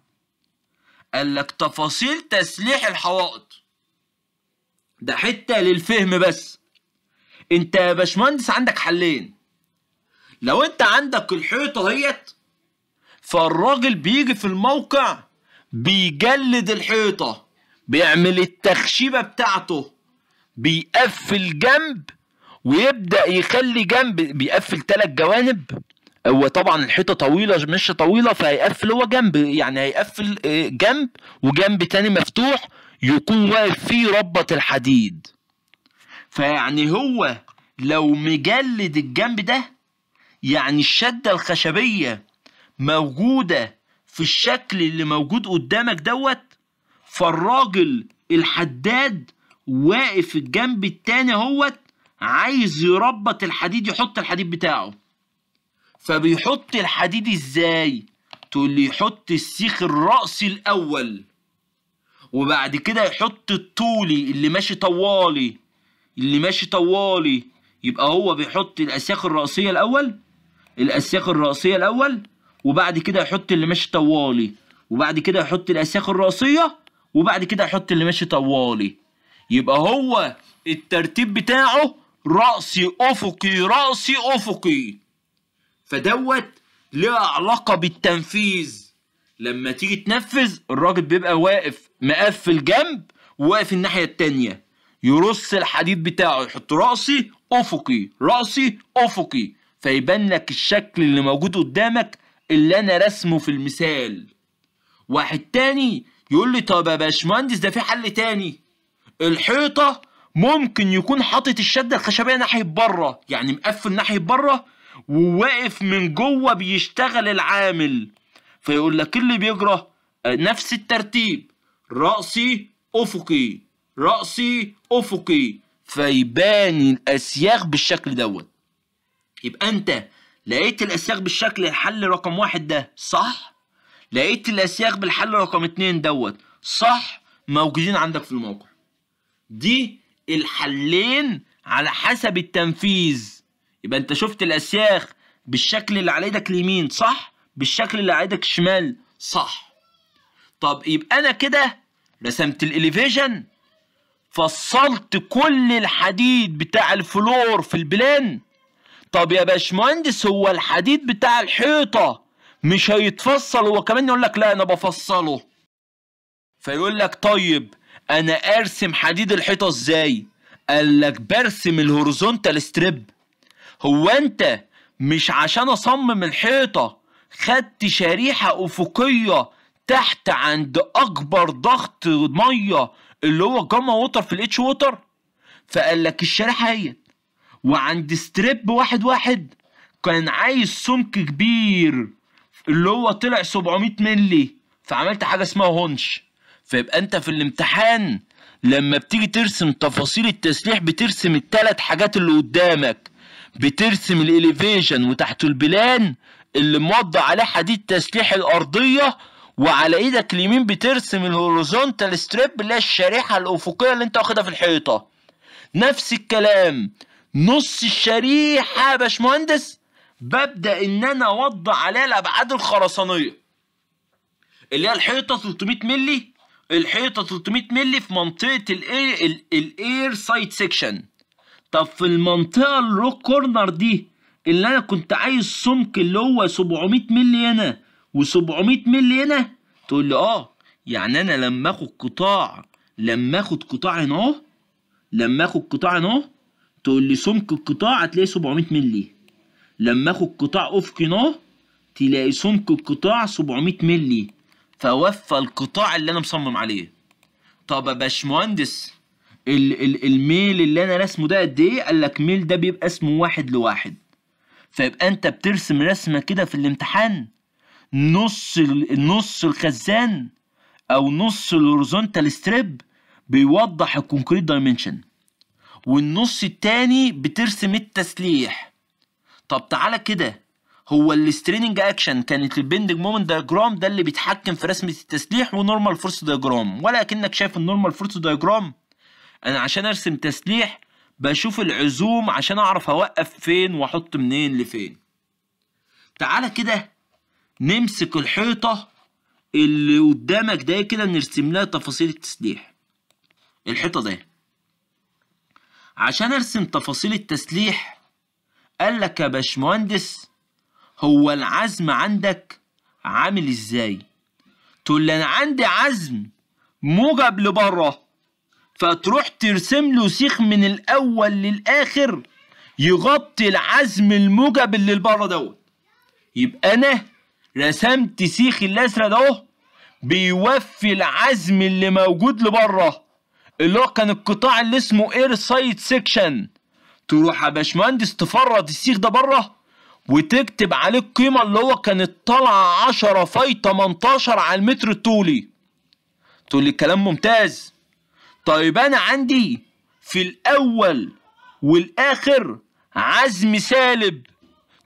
قال لك تفاصيل تسليح الحوائط ده حتة للفهم بس انت يا باشمهندس عندك حلين لو انت عندك الحيطة اهيت فالراجل بيجي في الموقع بيجلد الحيطة بيعمل التخشيبة بتاعته بيقفل جنب ويبدأ يخلي جنب بيقفل تلات جوانب هو طبعا الحيطه طويله مش طويله فهيقفل هو جنب يعني هيقفل آه، جنب وجنب تاني مفتوح يكون واقف فيه ربة الحديد فيعني هو لو مجلد الجنب ده يعني الشده الخشبيه موجوده في الشكل اللي موجود قدامك دوت فالراجل الحداد واقف الجنب التاني اهوت عايز يربط الحديد يحط الحديد بتاعه فبيحط الحديد ازاي تقول لي يحط السيخ الرأسي الاول وبعد كده يحط الطولي اللي ماشي طوالي اللي ماشي طوالي يبقى هو بيحط الاسياخ الرأسية الاول الاسياخ الرأسية الاول وبعد كده يحط اللي ماشي طوالي وبعد كده يحط الاسياخ الرأسية وبعد كده يحط اللي ماشي طوالي يبقى هو الترتيب بتاعه رأسي أفقي رأسي أفقي فدوت ليه علاقه بالتنفيذ لما تيجي تنفذ الراجل بيبقى واقف مقفل جنب وواقف الناحيه التانيه يرص الحديد بتاعه يحط راسي افقي راسي افقي فيبان لك الشكل اللي موجود قدامك اللي انا رسمه في المثال واحد تاني يقول لي طب يا باشمهندس ده في حل تاني الحيطه ممكن يكون حاطط الشده الخشبيه ناحيه بره يعني مقفل ناحيه بره وواقف من جوه بيشتغل العامل فيقول لك اللي بيجرى آه، نفس الترتيب رأسي أفقي رأسي أفقي فيبان الأسياخ بالشكل دوت يبقى أنت لقيت الأسياخ بالشكل الحل رقم واحد ده صح لقيت الأسياخ بالحل رقم اتنين دوت صح موجودين عندك في الموقع دي الحلين على حسب التنفيذ يبقى انت شفت الاسياخ بالشكل اللي على ايدك اليمين صح بالشكل اللي على ايدك الشمال صح طب يبقى انا كده رسمت الاليفيجن فصلت كل الحديد بتاع الفلور في البلان طب يا باشمهندس هو الحديد بتاع الحيطه مش هيتفصل هو كمان يقول لك لا انا بفصله فيقول لك طيب انا ارسم حديد الحيطه ازاي قال لك برسم الهوريزونتال ستريب هو انت مش عشان اصمم الحيطه خدت شريحه افقيه تحت عند اكبر ضغط ميه اللي هو جاما ووتر في الاتش ووتر فقال لك الشريحه هي وعند ستريب واحد واحد كان عايز سمك كبير اللي هو طلع 700 مللي فعملت حاجه اسمها هونش فيبقى انت في الامتحان لما بتيجي ترسم تفاصيل التسليح بترسم الثلاث حاجات اللي قدامك بترسم الاليفيشن وتحته البلان اللي موضع عليه حديد تسليح الارضيه وعلى ايدك اليمين بترسم الهوريزونتال ستريب اللي هي الشريحه الافقيه اللي انت واخدها في الحيطه نفس الكلام نص الشريحه يا باشمهندس ببدا ان انا اوضع عليها الابعاد الخرسانيه اللي هي الحيطه 300 مللي الحيطه 300 مللي في منطقه الاير الاير سايد سيكشن طب في المنطقة الروك كورنر دي اللي انا كنت عايز سمك اللي هو 700 مللي هنا و700 مللي هنا تقول لي اه يعني انا لما اخد قطاع لما اخد قطاع هنا اهو لما اخد قطاع هنا تقول لي سمك القطاع هتلاقي 700 مللي لما اخد قطاع افقي هنا تلاقي سمك القطاع 700 مللي فوفى القطاع اللي انا مصمم عليه طب يا باشمهندس ال ال الميل اللي انا رسمه ده قد ايه قال لك ميل ده بيبقى اسمه واحد لواحد فيبقى انت بترسم رسمه كده في الامتحان نص نص الخزان او نص الهوريزونتال ستريب بيوضح الكونكريت دايمنشن والنص التاني بترسم التسليح طب تعالى كده هو الستريننج اكشن كانت البندنج مومنت دايجرام ده اللي بيتحكم في رسمه التسليح ونورمال فورس دايجرام ولا اكنك شايف النورمال فورس دايجرام انا عشان ارسم تسليح بشوف العزوم عشان اعرف اوقف فين واحط منين لفين تعالى كده نمسك الحيطة اللي قدامك ده كده نرسم لها تفاصيل التسليح الحيطة ده عشان ارسم تفاصيل التسليح قال لك يا باشمهندس هو العزم عندك عامل ازاي تقول لي انا عندي عزم موجب لبره فتروح ترسم له سيخ من الاول للاخر يغطي العزم الموجب اللي لبره دوت يبقى انا رسمت سيخ الازرق ده بيوفي العزم اللي موجود لبره اللي هو كان القطاع اللي اسمه اير سايد سيكشن تروح يا باشمهندس تفرد السيخ ده بره وتكتب عليه القيمه اللي هو كانت طالعه 10 فاي 18 على المتر الطولي تقول لي الكلام ممتاز طيب انا عندي في الاول والاخر عزم سالب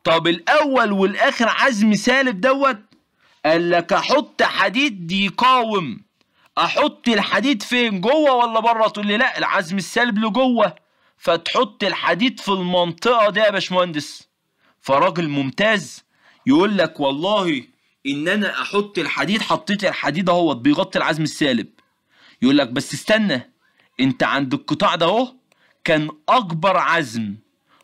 طب الاول والاخر عزم سالب دوت قال لك احط حديد يقاوم احط الحديد فين جوه ولا بره تقول لي لا العزم السالب لجوه فتحط الحديد في المنطقه دي يا باشمهندس فراجل ممتاز يقول لك والله ان انا احط الحديد حطيت الحديد اهوت بيغطي العزم السالب يقول لك بس استنى انت عند القطاع ده اهو كان اكبر عزم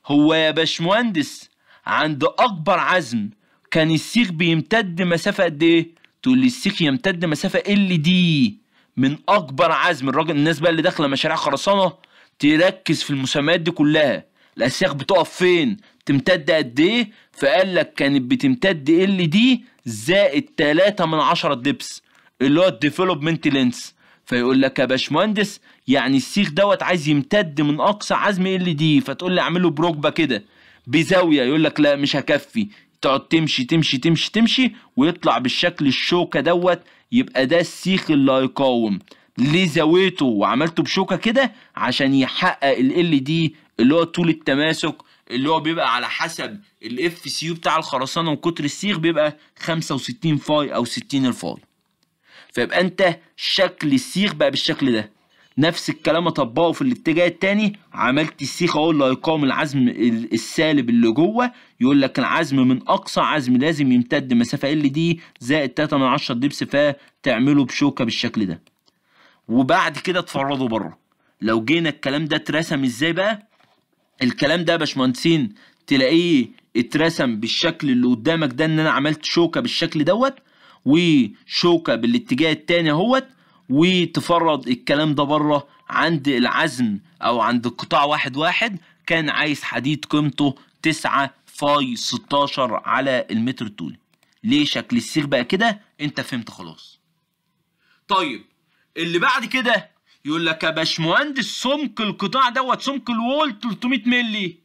هو يا باشمهندس عند اكبر عزم كان السيخ بيمتد مسافه قد ايه تقول لي السيخ يمتد مسافه ال دي من اكبر عزم الراجل الناس بقى اللي داخله مشاريع خرسانه تركز في المسميات دي كلها الاسياخ بتقف فين تمتد قد ايه فقال لك كانت بتمتد ال دي زائد 3 من عشرة دبس اللي هو الديفلوبمنت لينس فيقول لك يا باشمهندس يعني السيخ دوت عايز يمتد من اقصى عزم ال دي فتقول لي اعمله بركبه كده بزاويه يقول لك لا مش هكفي تقعد تمشي تمشي تمشي تمشي ويطلع بالشكل الشوكه دوت يبقى ده السيخ اللي هيقاوم ليه زاويته وعملته بشوكه كده عشان يحقق ال ال دي اللي هو طول التماسك اللي هو بيبقى على حسب الاف سي يو بتاع الخرسانه وكتر السيخ بيبقى 65 فاي او 60 الفاي فيبقى انت شكل السيخ بقى بالشكل ده نفس الكلام اطبقه في الاتجاه التاني عملت السيخ اقول له هيقاوم العزم السالب اللي جوه يقول لك العزم من اقصى عزم لازم يمتد مسافه ال دي زائد 3 من 10 دبس فتعمله بشوكه بالشكل ده وبعد كده تفرضه بره لو جينا الكلام ده اترسم ازاي بقى الكلام ده يا باشمهندسين تلاقيه اترسم بالشكل اللي قدامك ده ان انا عملت شوكه بالشكل دوت وشوكه بالاتجاه التاني اهوت وتفرض الكلام ده بره عند العزم او عند قطاع واحد واحد كان عايز حديد قيمته 9 فاي 16 على المتر الطولي ليه شكل السيخ بقى كده انت فهمت خلاص طيب اللي بعد كده يقول لك يا باشمهندس سمك القطاع دوت سمك الوول 300 مللي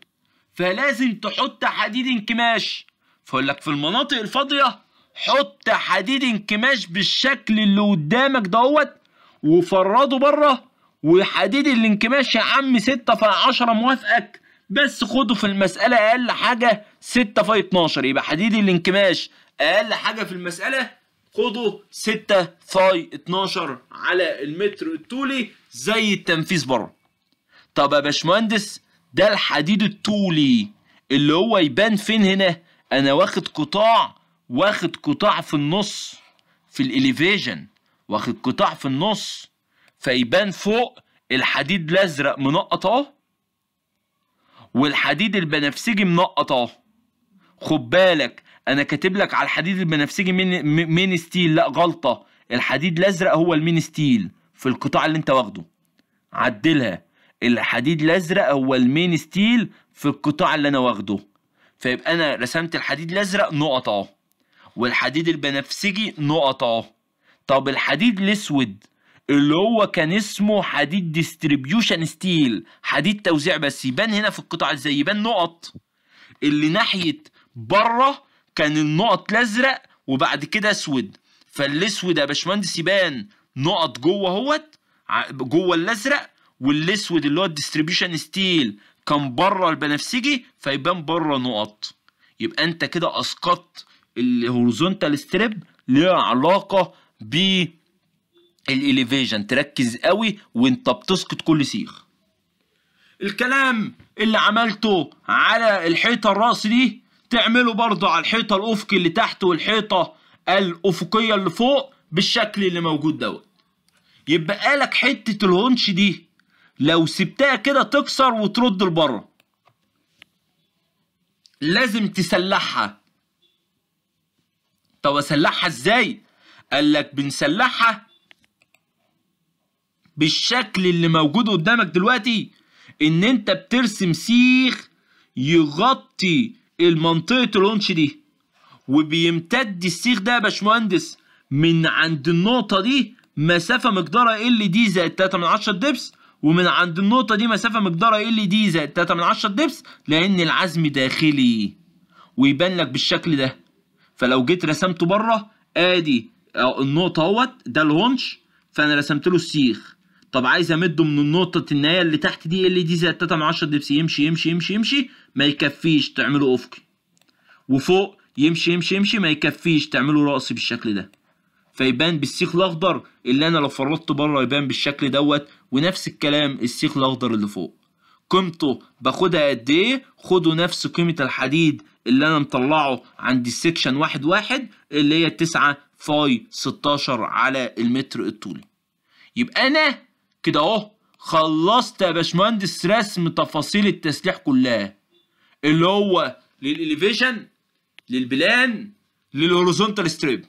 فلازم تحط حديد انكماش فيقول لك في المناطق الفاضيه حط حديد انكماش بالشكل اللي قدامك دوت وفرده بره وحديد الانكماش يا عم 6 في 10 موافقك بس خده في المسألة أقل حاجة 6 في 12 يبقى حديد الانكماش أقل حاجة في المسألة خده 6 في 12 على المتر الطولي زي التنفيذ بره طب يا باشمهندس ده الحديد الطولي اللي هو يبان فين هنا انا واخد قطاع واخد قطاع في النص في الإليفيجن واخد قطاع في النص فيبان فوق الحديد الأزرق منقط أهو والحديد البنفسجي منقط أهو خد بالك أنا كاتب لك على الحديد البنفسجي مين, مين ستيل لأ غلطة الحديد الأزرق هو المين ستيل في القطاع اللي أنت واخده عدلها الحديد الازرق هو المين ستيل في القطاع اللي انا واخده فيبقى انا رسمت الحديد الازرق نقط اهو والحديد البنفسجي نقط اهو طب الحديد الاسود اللي هو كان اسمه حديد ديستريبيوشن ستيل حديد توزيع بس يبان هنا في القطع ازاي يبان نقط اللي ناحيه بره كان النقط الازرق وبعد كده اسود فالاسود يا باشمهندس يبان نقط جوه اهوت جوه الازرق والاسود اللي هو الديستريبيوشن ستيل كان بره البنفسجي فيبان بره نقط يبقى انت كده اسقطت الهوريزونتال ستريب ليها علاقه ب الاليفيجن تركز قوي وانت بتسقط كل سيخ الكلام اللي عملته على الحيطه الراس دي تعمله برضه على الحيطه الافقي اللي تحت والحيطه الافقيه اللي فوق بالشكل اللي موجود دوت يبقى لك حته الهونش دي لو سبتها كده تكسر وترد لبره لازم تسلحها طب اسلحها ازاي قال لك بنسلحها بالشكل اللي موجود قدامك دلوقتي ان انت بترسم سيخ يغطي المنطقه اللونش دي وبيمتد السيخ ده يا باشمهندس من عند النقطه دي مسافه مقدارها إيه ال دي زائد 3 من 10 دبس ومن عند النقطه دي مسافه مقدارها إيه ال دي زائد 3 من 10 دبس لان العزم داخلي ويبان لك بالشكل ده فلو جيت رسمته بره ادي آه، النقطه اهوت ده الهونش فانا رسمت له السيخ طب عايز امده من النقطه النهايه اللي تحت دي اللي دي زائد تلاتة من عشرة دبس يمشي يمشي يمشي يمشي ما يكفيش تعمله افقي وفوق يمشي يمشي يمشي ما يكفيش تعمله راسي بالشكل ده فيبان بالسيخ الاخضر اللي انا لو فرطت بره يبان بالشكل دوت ونفس الكلام السيخ الاخضر اللي فوق قيمته باخدها قد ايه خدوا نفس قيمه الحديد اللي انا مطلعه عند السكشن واحد واحد اللي هي 9 فاي 16 على المتر الطولي يبقى انا كده اهو خلصت يا باشمهندس رسم تفاصيل التسليح كلها اللي هو للإليفيشن للبلان للهوريزونتال ستريب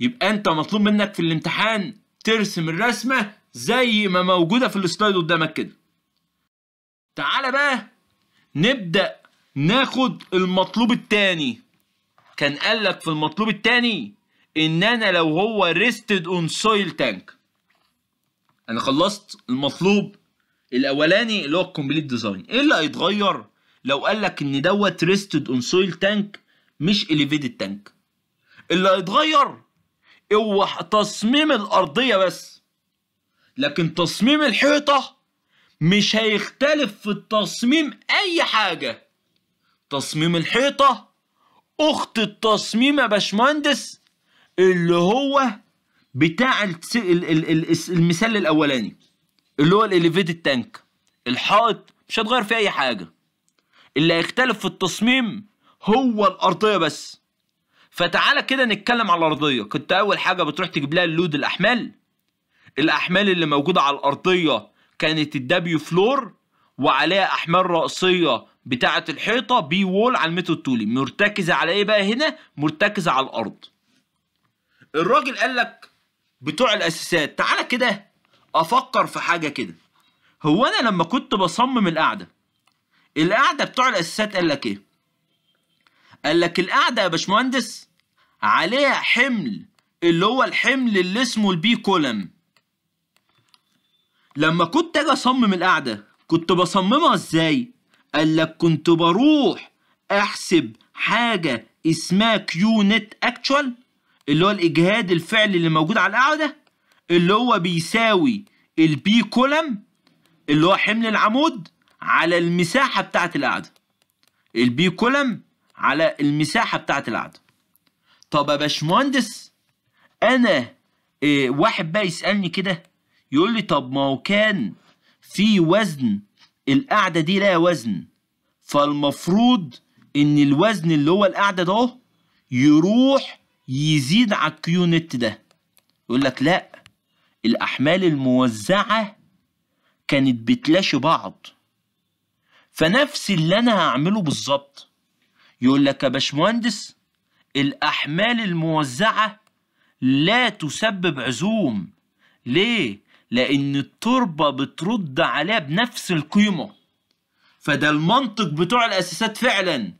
يبقى انت مطلوب منك في الامتحان ترسم الرسمه زي ما موجوده في السلايد قدامك كده تعالى بقى نبدأ ناخد المطلوب التاني كان قال لك في المطلوب التاني ان انا لو هو ريستد اون سويل تانك انا خلصت المطلوب الاولاني اللي هو الكومبليت ديزاين ايه اللي هيتغير لو قال لك ان دوت ريستد اون سويل تانك مش اليفيتد تانك اللي هيتغير هو تصميم الارضيه بس لكن تصميم الحيطه مش هيختلف في التصميم اي حاجة تصميم الحيطة اخت التصميم يا باشمهندس اللي هو بتاع المثال الاولاني اللي هو الاليفيت تانك الحائط مش هتغير فيه اي حاجة اللي هيختلف في التصميم هو الارضية بس فتعالى كده نتكلم على الارضية كنت اول حاجة بتروح تجيب لها اللود الاحمال الاحمال اللي موجودة على الارضية كانت الدبليو فلور وعليها احمال رأسية بتاعة الحيطة بي وول على المتر الطولي مرتكزة على ايه بقى هنا مرتكزة على الارض الراجل قال لك بتوع الاساسات تعالى كده افكر في حاجة كده هو انا لما كنت بصمم القعدة القعدة بتوع الاساسات قال لك ايه قال لك القعدة يا باشمهندس عليها حمل اللي هو الحمل اللي اسمه البي كولم لما كنت اجي اصمم القعده كنت بصممها ازاي قال لك كنت بروح احسب حاجه اسمها كيو نت اكتشوال اللي هو الاجهاد الفعلي اللي موجود على القعده اللي هو بيساوي البي كولم اللي هو حمل العمود على المساحه بتاعه القعده البي كولم على المساحه بتاعه القعده طب يا باشمهندس انا إيه واحد بقى يسالني كده يقول لي طب ما هو كان في وزن القعدة دي لها وزن فالمفروض ان الوزن اللي هو القعدة ده يروح يزيد على الكيو نت ده يقول لك لا الأحمال الموزعة كانت بتلاشي بعض فنفس اللي أنا هعمله بالظبط يقول لك يا باشمهندس الأحمال الموزعة لا تسبب عزوم ليه؟ لأن التربة بترد عليها بنفس القيمة فده المنطق بتوع الأساسات فعلا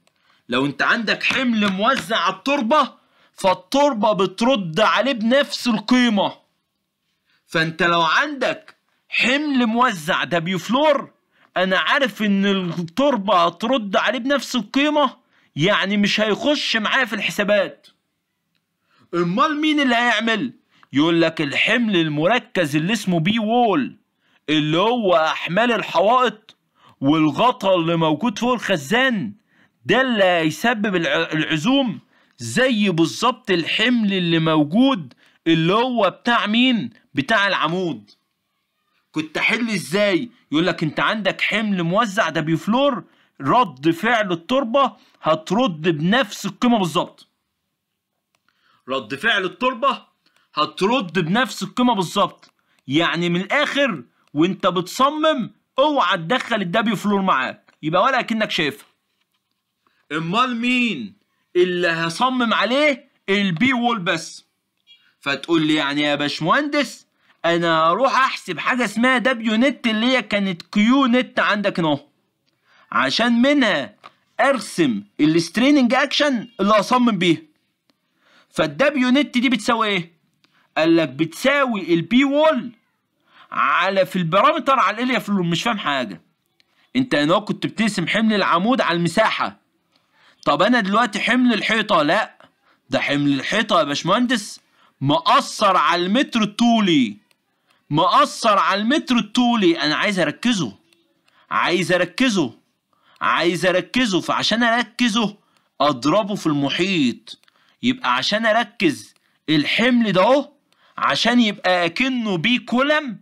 لو أنت عندك حمل موزع على التربة فالتربة بترد عليه بنفس القيمة فأنت لو عندك حمل موزع دبليو فلور أنا عارف إن التربة هترد عليه بنفس القيمة يعني مش هيخش معايا في الحسابات امال مين اللي هيعمل يقول لك الحمل المركز اللي اسمه بي وول اللي هو احمال الحوائط والغطاء اللي موجود فوق الخزان ده اللي هيسبب العزوم زي بالظبط الحمل اللي موجود اللي هو بتاع مين بتاع العمود كنت احل ازاي يقول لك انت عندك حمل موزع ده بيفلور رد فعل التربه هترد بنفس القيمه بالظبط رد فعل التربه هترد بنفس القيمه بالظبط يعني من الاخر وانت بتصمم اوعى تدخل الدبليو فلور معاك يبقى ولا كأنك شايفها امال مين اللي هصمم عليه البي وول بس فتقول لي يعني يا باشمهندس انا هروح احسب حاجه اسمها دبليو نت اللي هي كانت كيو نت عندك نو عشان منها ارسم الستريننج اكشن اللي هصمم بيه فالدبليو نت دي بتساوي ايه قال لك بتساوي البي وول على في البارامتر على الاليا فلو مش فاهم حاجه انت هنا كنت بتقسم حمل العمود على المساحه طب انا دلوقتي حمل الحيطه لا ده حمل الحيطه يا باشمهندس مأثر على المتر الطولي مأثر على المتر الطولي انا عايز اركزه عايز اركزه عايز اركزه فعشان اركزه اضربه في المحيط يبقى عشان اركز الحمل ده اهو عشان يبقى اكنه بيه كلم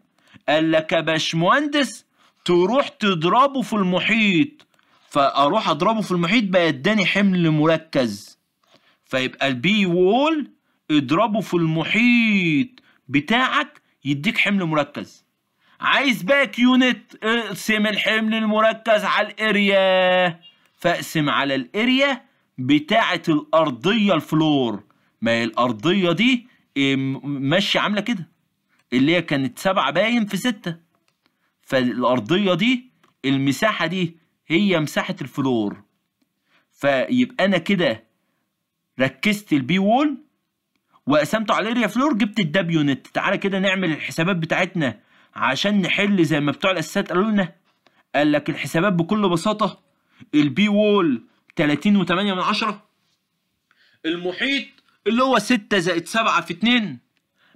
قال لك يا باشمهندس تروح تضربه في المحيط فاروح اضربه في المحيط بقى اداني حمل مركز فيبقى البي وول اضربه في المحيط بتاعك يديك حمل مركز عايز باك يونت اقسم الحمل المركز على الاريا فاقسم على الاريا بتاعه الارضيه الفلور ما هي الارضيه دي ماشيه عامله كده اللي هي كانت سبعة باين في ستة فالأرضية دي المساحة دي هي مساحة الفلور فيبقى أنا كده ركزت البي وول وقسمته على الاريا فلور جبت الدب يونت تعالى كده نعمل الحسابات بتاعتنا عشان نحل زي ما بتوع الاساسات قالوا لنا قال لك الحسابات بكل بساطه البي وول 30 و8 من المحيط اللي هو 6 زائد 7 في 2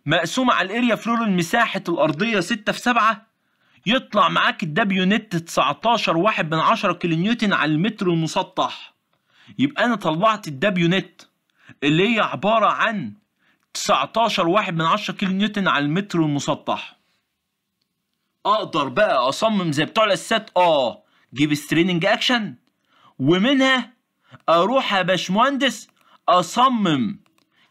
مقسومة على الاريا فلور المساحة الأرضية 6 في 7 يطلع معاك الدبليو نت 19 واحد من 10 كيلو نيوتن على المتر المسطح يبقى أنا طلعت الدبليو نت اللي هي عبارة عن 19 واحد من 10 كيلو نيوتن على المتر المسطح أقدر بقى أصمم زي بتوع الأساسات آه جيب ستريننج أكشن ومنها أروح يا باشمهندس أصمم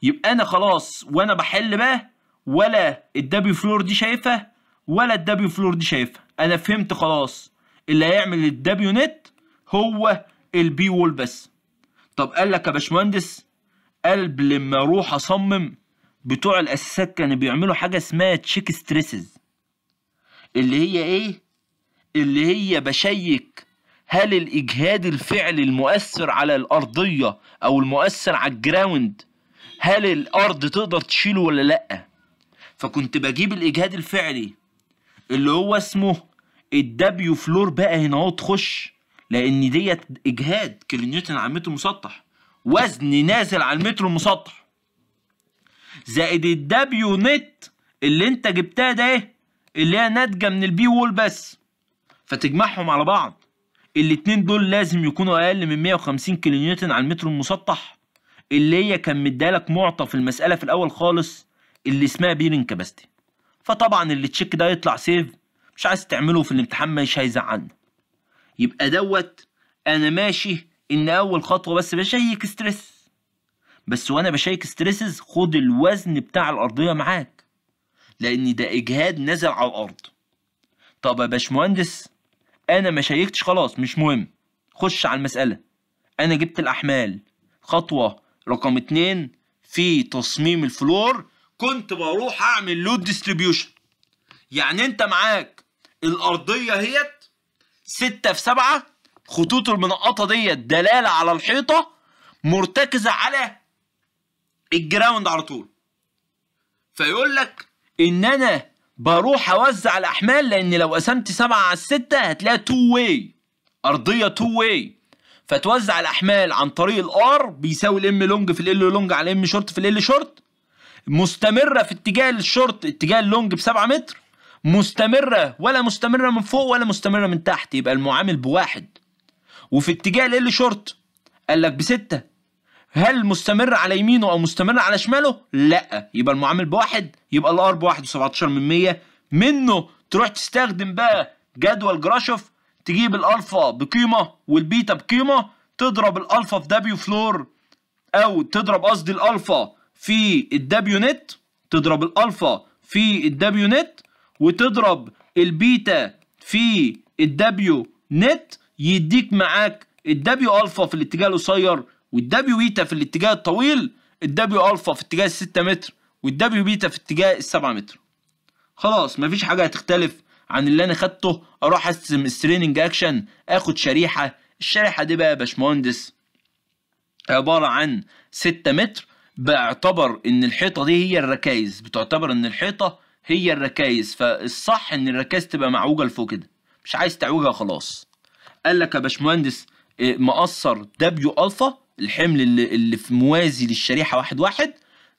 يبقى انا خلاص وانا بحل بقى ولا الدبليو فلور دي شايفه ولا الدبليو فلور دي شايفه انا فهمت خلاص اللي هيعمل الدبليو نت هو البي وول بس طب قال لك يا باشمهندس قلب لما اروح اصمم بتوع الاساسات كانوا بيعملوا حاجه اسمها تشيك ستريسز اللي هي ايه اللي هي بشيك هل الاجهاد الفعلي المؤثر على الارضيه او المؤثر على الجراوند هل الارض تقدر تشيله ولا لا فكنت بجيب الاجهاد الفعلي اللي هو اسمه الدبليو فلور بقى هنا اهو تخش لان ديت اجهاد كيلو نيوتن على المتر المسطح وزن نازل على المتر المسطح زائد الدبليو نت اللي انت جبتها ده ايه اللي هي ناتجه من البي وول بس فتجمعهم على بعض الاتنين دول لازم يكونوا اقل من 150 كيلو نيوتن على المتر المسطح اللي هي كان مديالك معطى في المساله في الاول خالص اللي اسمها بيرن كاباستي فطبعا اللي تشيك ده يطلع سيف مش عايز تعمله في الامتحان مش هيزعلنا يبقى دوت انا ماشي ان اول خطوه بس بشيك ستريس بس وانا بشيك ستريسز خد الوزن بتاع الارضيه معاك لان ده اجهاد نزل على الارض طب يا باشمهندس انا ما شيكتش خلاص مش مهم خش على المساله انا جبت الاحمال خطوه رقم اتنين في تصميم الفلور كنت بروح اعمل لود ديستريبيوشن يعني انت معاك الارضيه هيت ستة في سبعة خطوط المنقطه ديت دلاله على الحيطه مرتكزه على الجراوند على طول فيقول لك ان انا بروح اوزع الاحمال لان لو قسمت سبعة على الستة هتلاقي تو واي ارضيه تو واي فتوزع الاحمال عن طريق الار بيساوي الام لونج في ال لونج على الام شورت في ال شورت مستمره في اتجاه الشورت اتجاه اللونج ب 7 متر مستمره ولا مستمره من فوق ولا مستمره من تحت يبقى المعامل بواحد وفي اتجاه ال شورت قال لك بستة هل مستمر على يمينه او مستمر على شماله لا يبقى المعامل بواحد يبقى الار بواحد و17 من 100 منه تروح تستخدم بقى جدول جراشوف تجيب الالفا بقيمه والبيتا بقيمه تضرب الالفا في دبليو فلور او تضرب قصدي الالفا في الدبليو نت تضرب الالفا في الدبليو نت وتضرب البيتا في الدبليو نت يديك معاك الدبليو الفا في الاتجاه القصير والدبليو بيتا في الاتجاه الطويل الدبليو الفا في اتجاه 6 متر والدبليو بيتا في اتجاه 7 متر خلاص مفيش حاجه هتختلف عن اللي انا خدته اروح اقسم الستريننج اكشن اخد شريحه الشريحه دي بقى يا باشمهندس عباره عن 6 متر بعتبر ان الحيطه دي هي الركايز بتعتبر ان الحيطه هي الركايز فالصح ان الركايز تبقى معوجه لفوق كده مش عايز تعوجها خلاص قال لك يا باشمهندس آه، مقصر دبليو الفا الحمل اللي, اللي في موازي للشريحه واحد واحد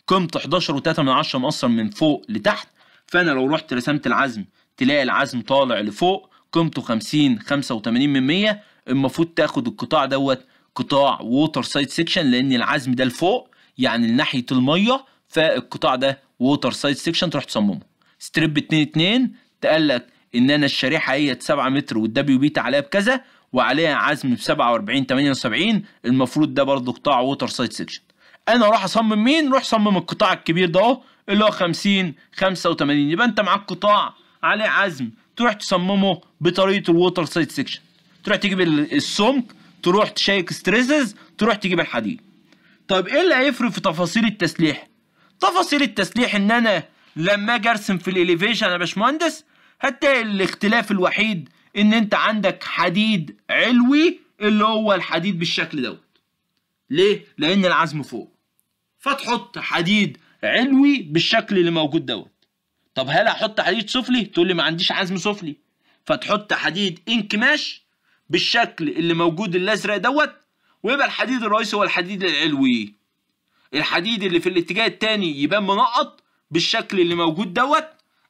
قيمته 11 و3 من 10 مقصر من فوق لتحت فانا لو رحت رسمت العزم تلاقي العزم طالع لفوق قيمته 50 85 من 100 المفروض تاخد القطاع دوت قطاع ووتر سايد سيكشن لان العزم ده لفوق يعني لناحيه الميه فالقطاع ده ووتر سايد سيكشن تروح تصممه ستريب 2 2 تقال لك ان انا الشريحه هي 7 متر والدبليو بيت عليها بكذا وعليها عزم ب 47 78 المفروض ده برضه قطاع ووتر سايد سيكشن انا اروح اصمم مين روح صمم القطاع الكبير ده اهو اللي هو 50 85 يبقى انت معاك قطاع عليه عزم تروح تصممه بطريقه الووتر سايد سيكشن تروح تجيب السمك تروح تشيك ستريسز تروح تجيب الحديد طب ايه اللي هيفرق في تفاصيل التسليح تفاصيل التسليح ان انا لما اجي ارسم في الاليفيشن يا باشمهندس هتلاقي الاختلاف الوحيد ان انت عندك حديد علوي اللي هو الحديد بالشكل دوت ليه لان العزم فوق فتحط حديد علوي بالشكل اللي موجود دوت طب هل هحط حديد سفلي تقول لي ما عنديش عزم سفلي فتحط حديد انكماش بالشكل اللي موجود الازرق دوت ويبقى الحديد الرئيسي هو الحديد العلوي الحديد اللي في الاتجاه التاني يبان منقط بالشكل اللي موجود دوت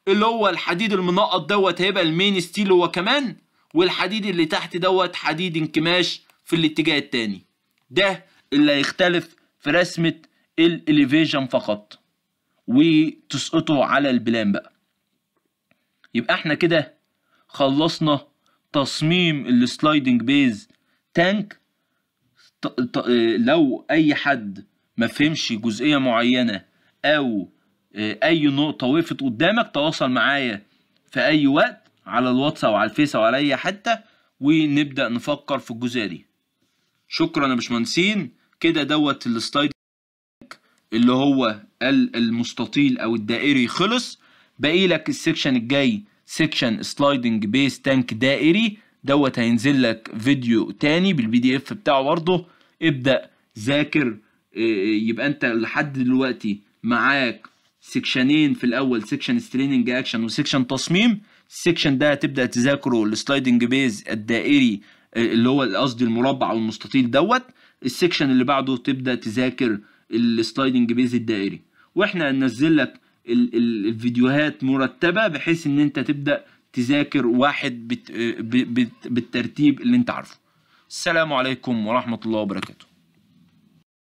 اللي هو الحديد المنقط دوت هيبقى المين ستيل هو كمان والحديد اللي تحت دوت حديد انكماش في الاتجاه التاني ده اللي هيختلف في رسمة الاليفيجن فقط وتسقطه على البلان بقى يبقى احنا كده خلصنا تصميم السلايدنج بيز تانك لو اي حد ما فهمش جزئيه معينه او آه، اي نقطه وقفت قدامك تواصل معايا في اي وقت على الواتس او على الفيس او على اي حته ونبدا نفكر في الجزئيه دي شكرا يا باشمهندسين كده دوت السلايد اللي هو المستطيل او الدائري خلص باقي لك السكشن الجاي سكشن سلايدنج بيس تانك دائري دوت هينزل لك فيديو تاني بالبي دي اف بتاعه برضه ابدا ذاكر آه، يبقى انت لحد دلوقتي معاك سكشنين في الاول سكشن ستريننج اكشن وسكشن تصميم السكشن ده هتبدا تذاكره السلايدنج بيز الدائري آه، اللي هو قصدي المربع او المستطيل دوت السكشن اللي بعده تبدا تذاكر السلايدنج بيز الدائري واحنا هننزل لك الفيديوهات مرتبه بحيث ان انت تبدا تذاكر واحد بالترتيب اللي انت عارفه السلام عليكم ورحمه الله وبركاته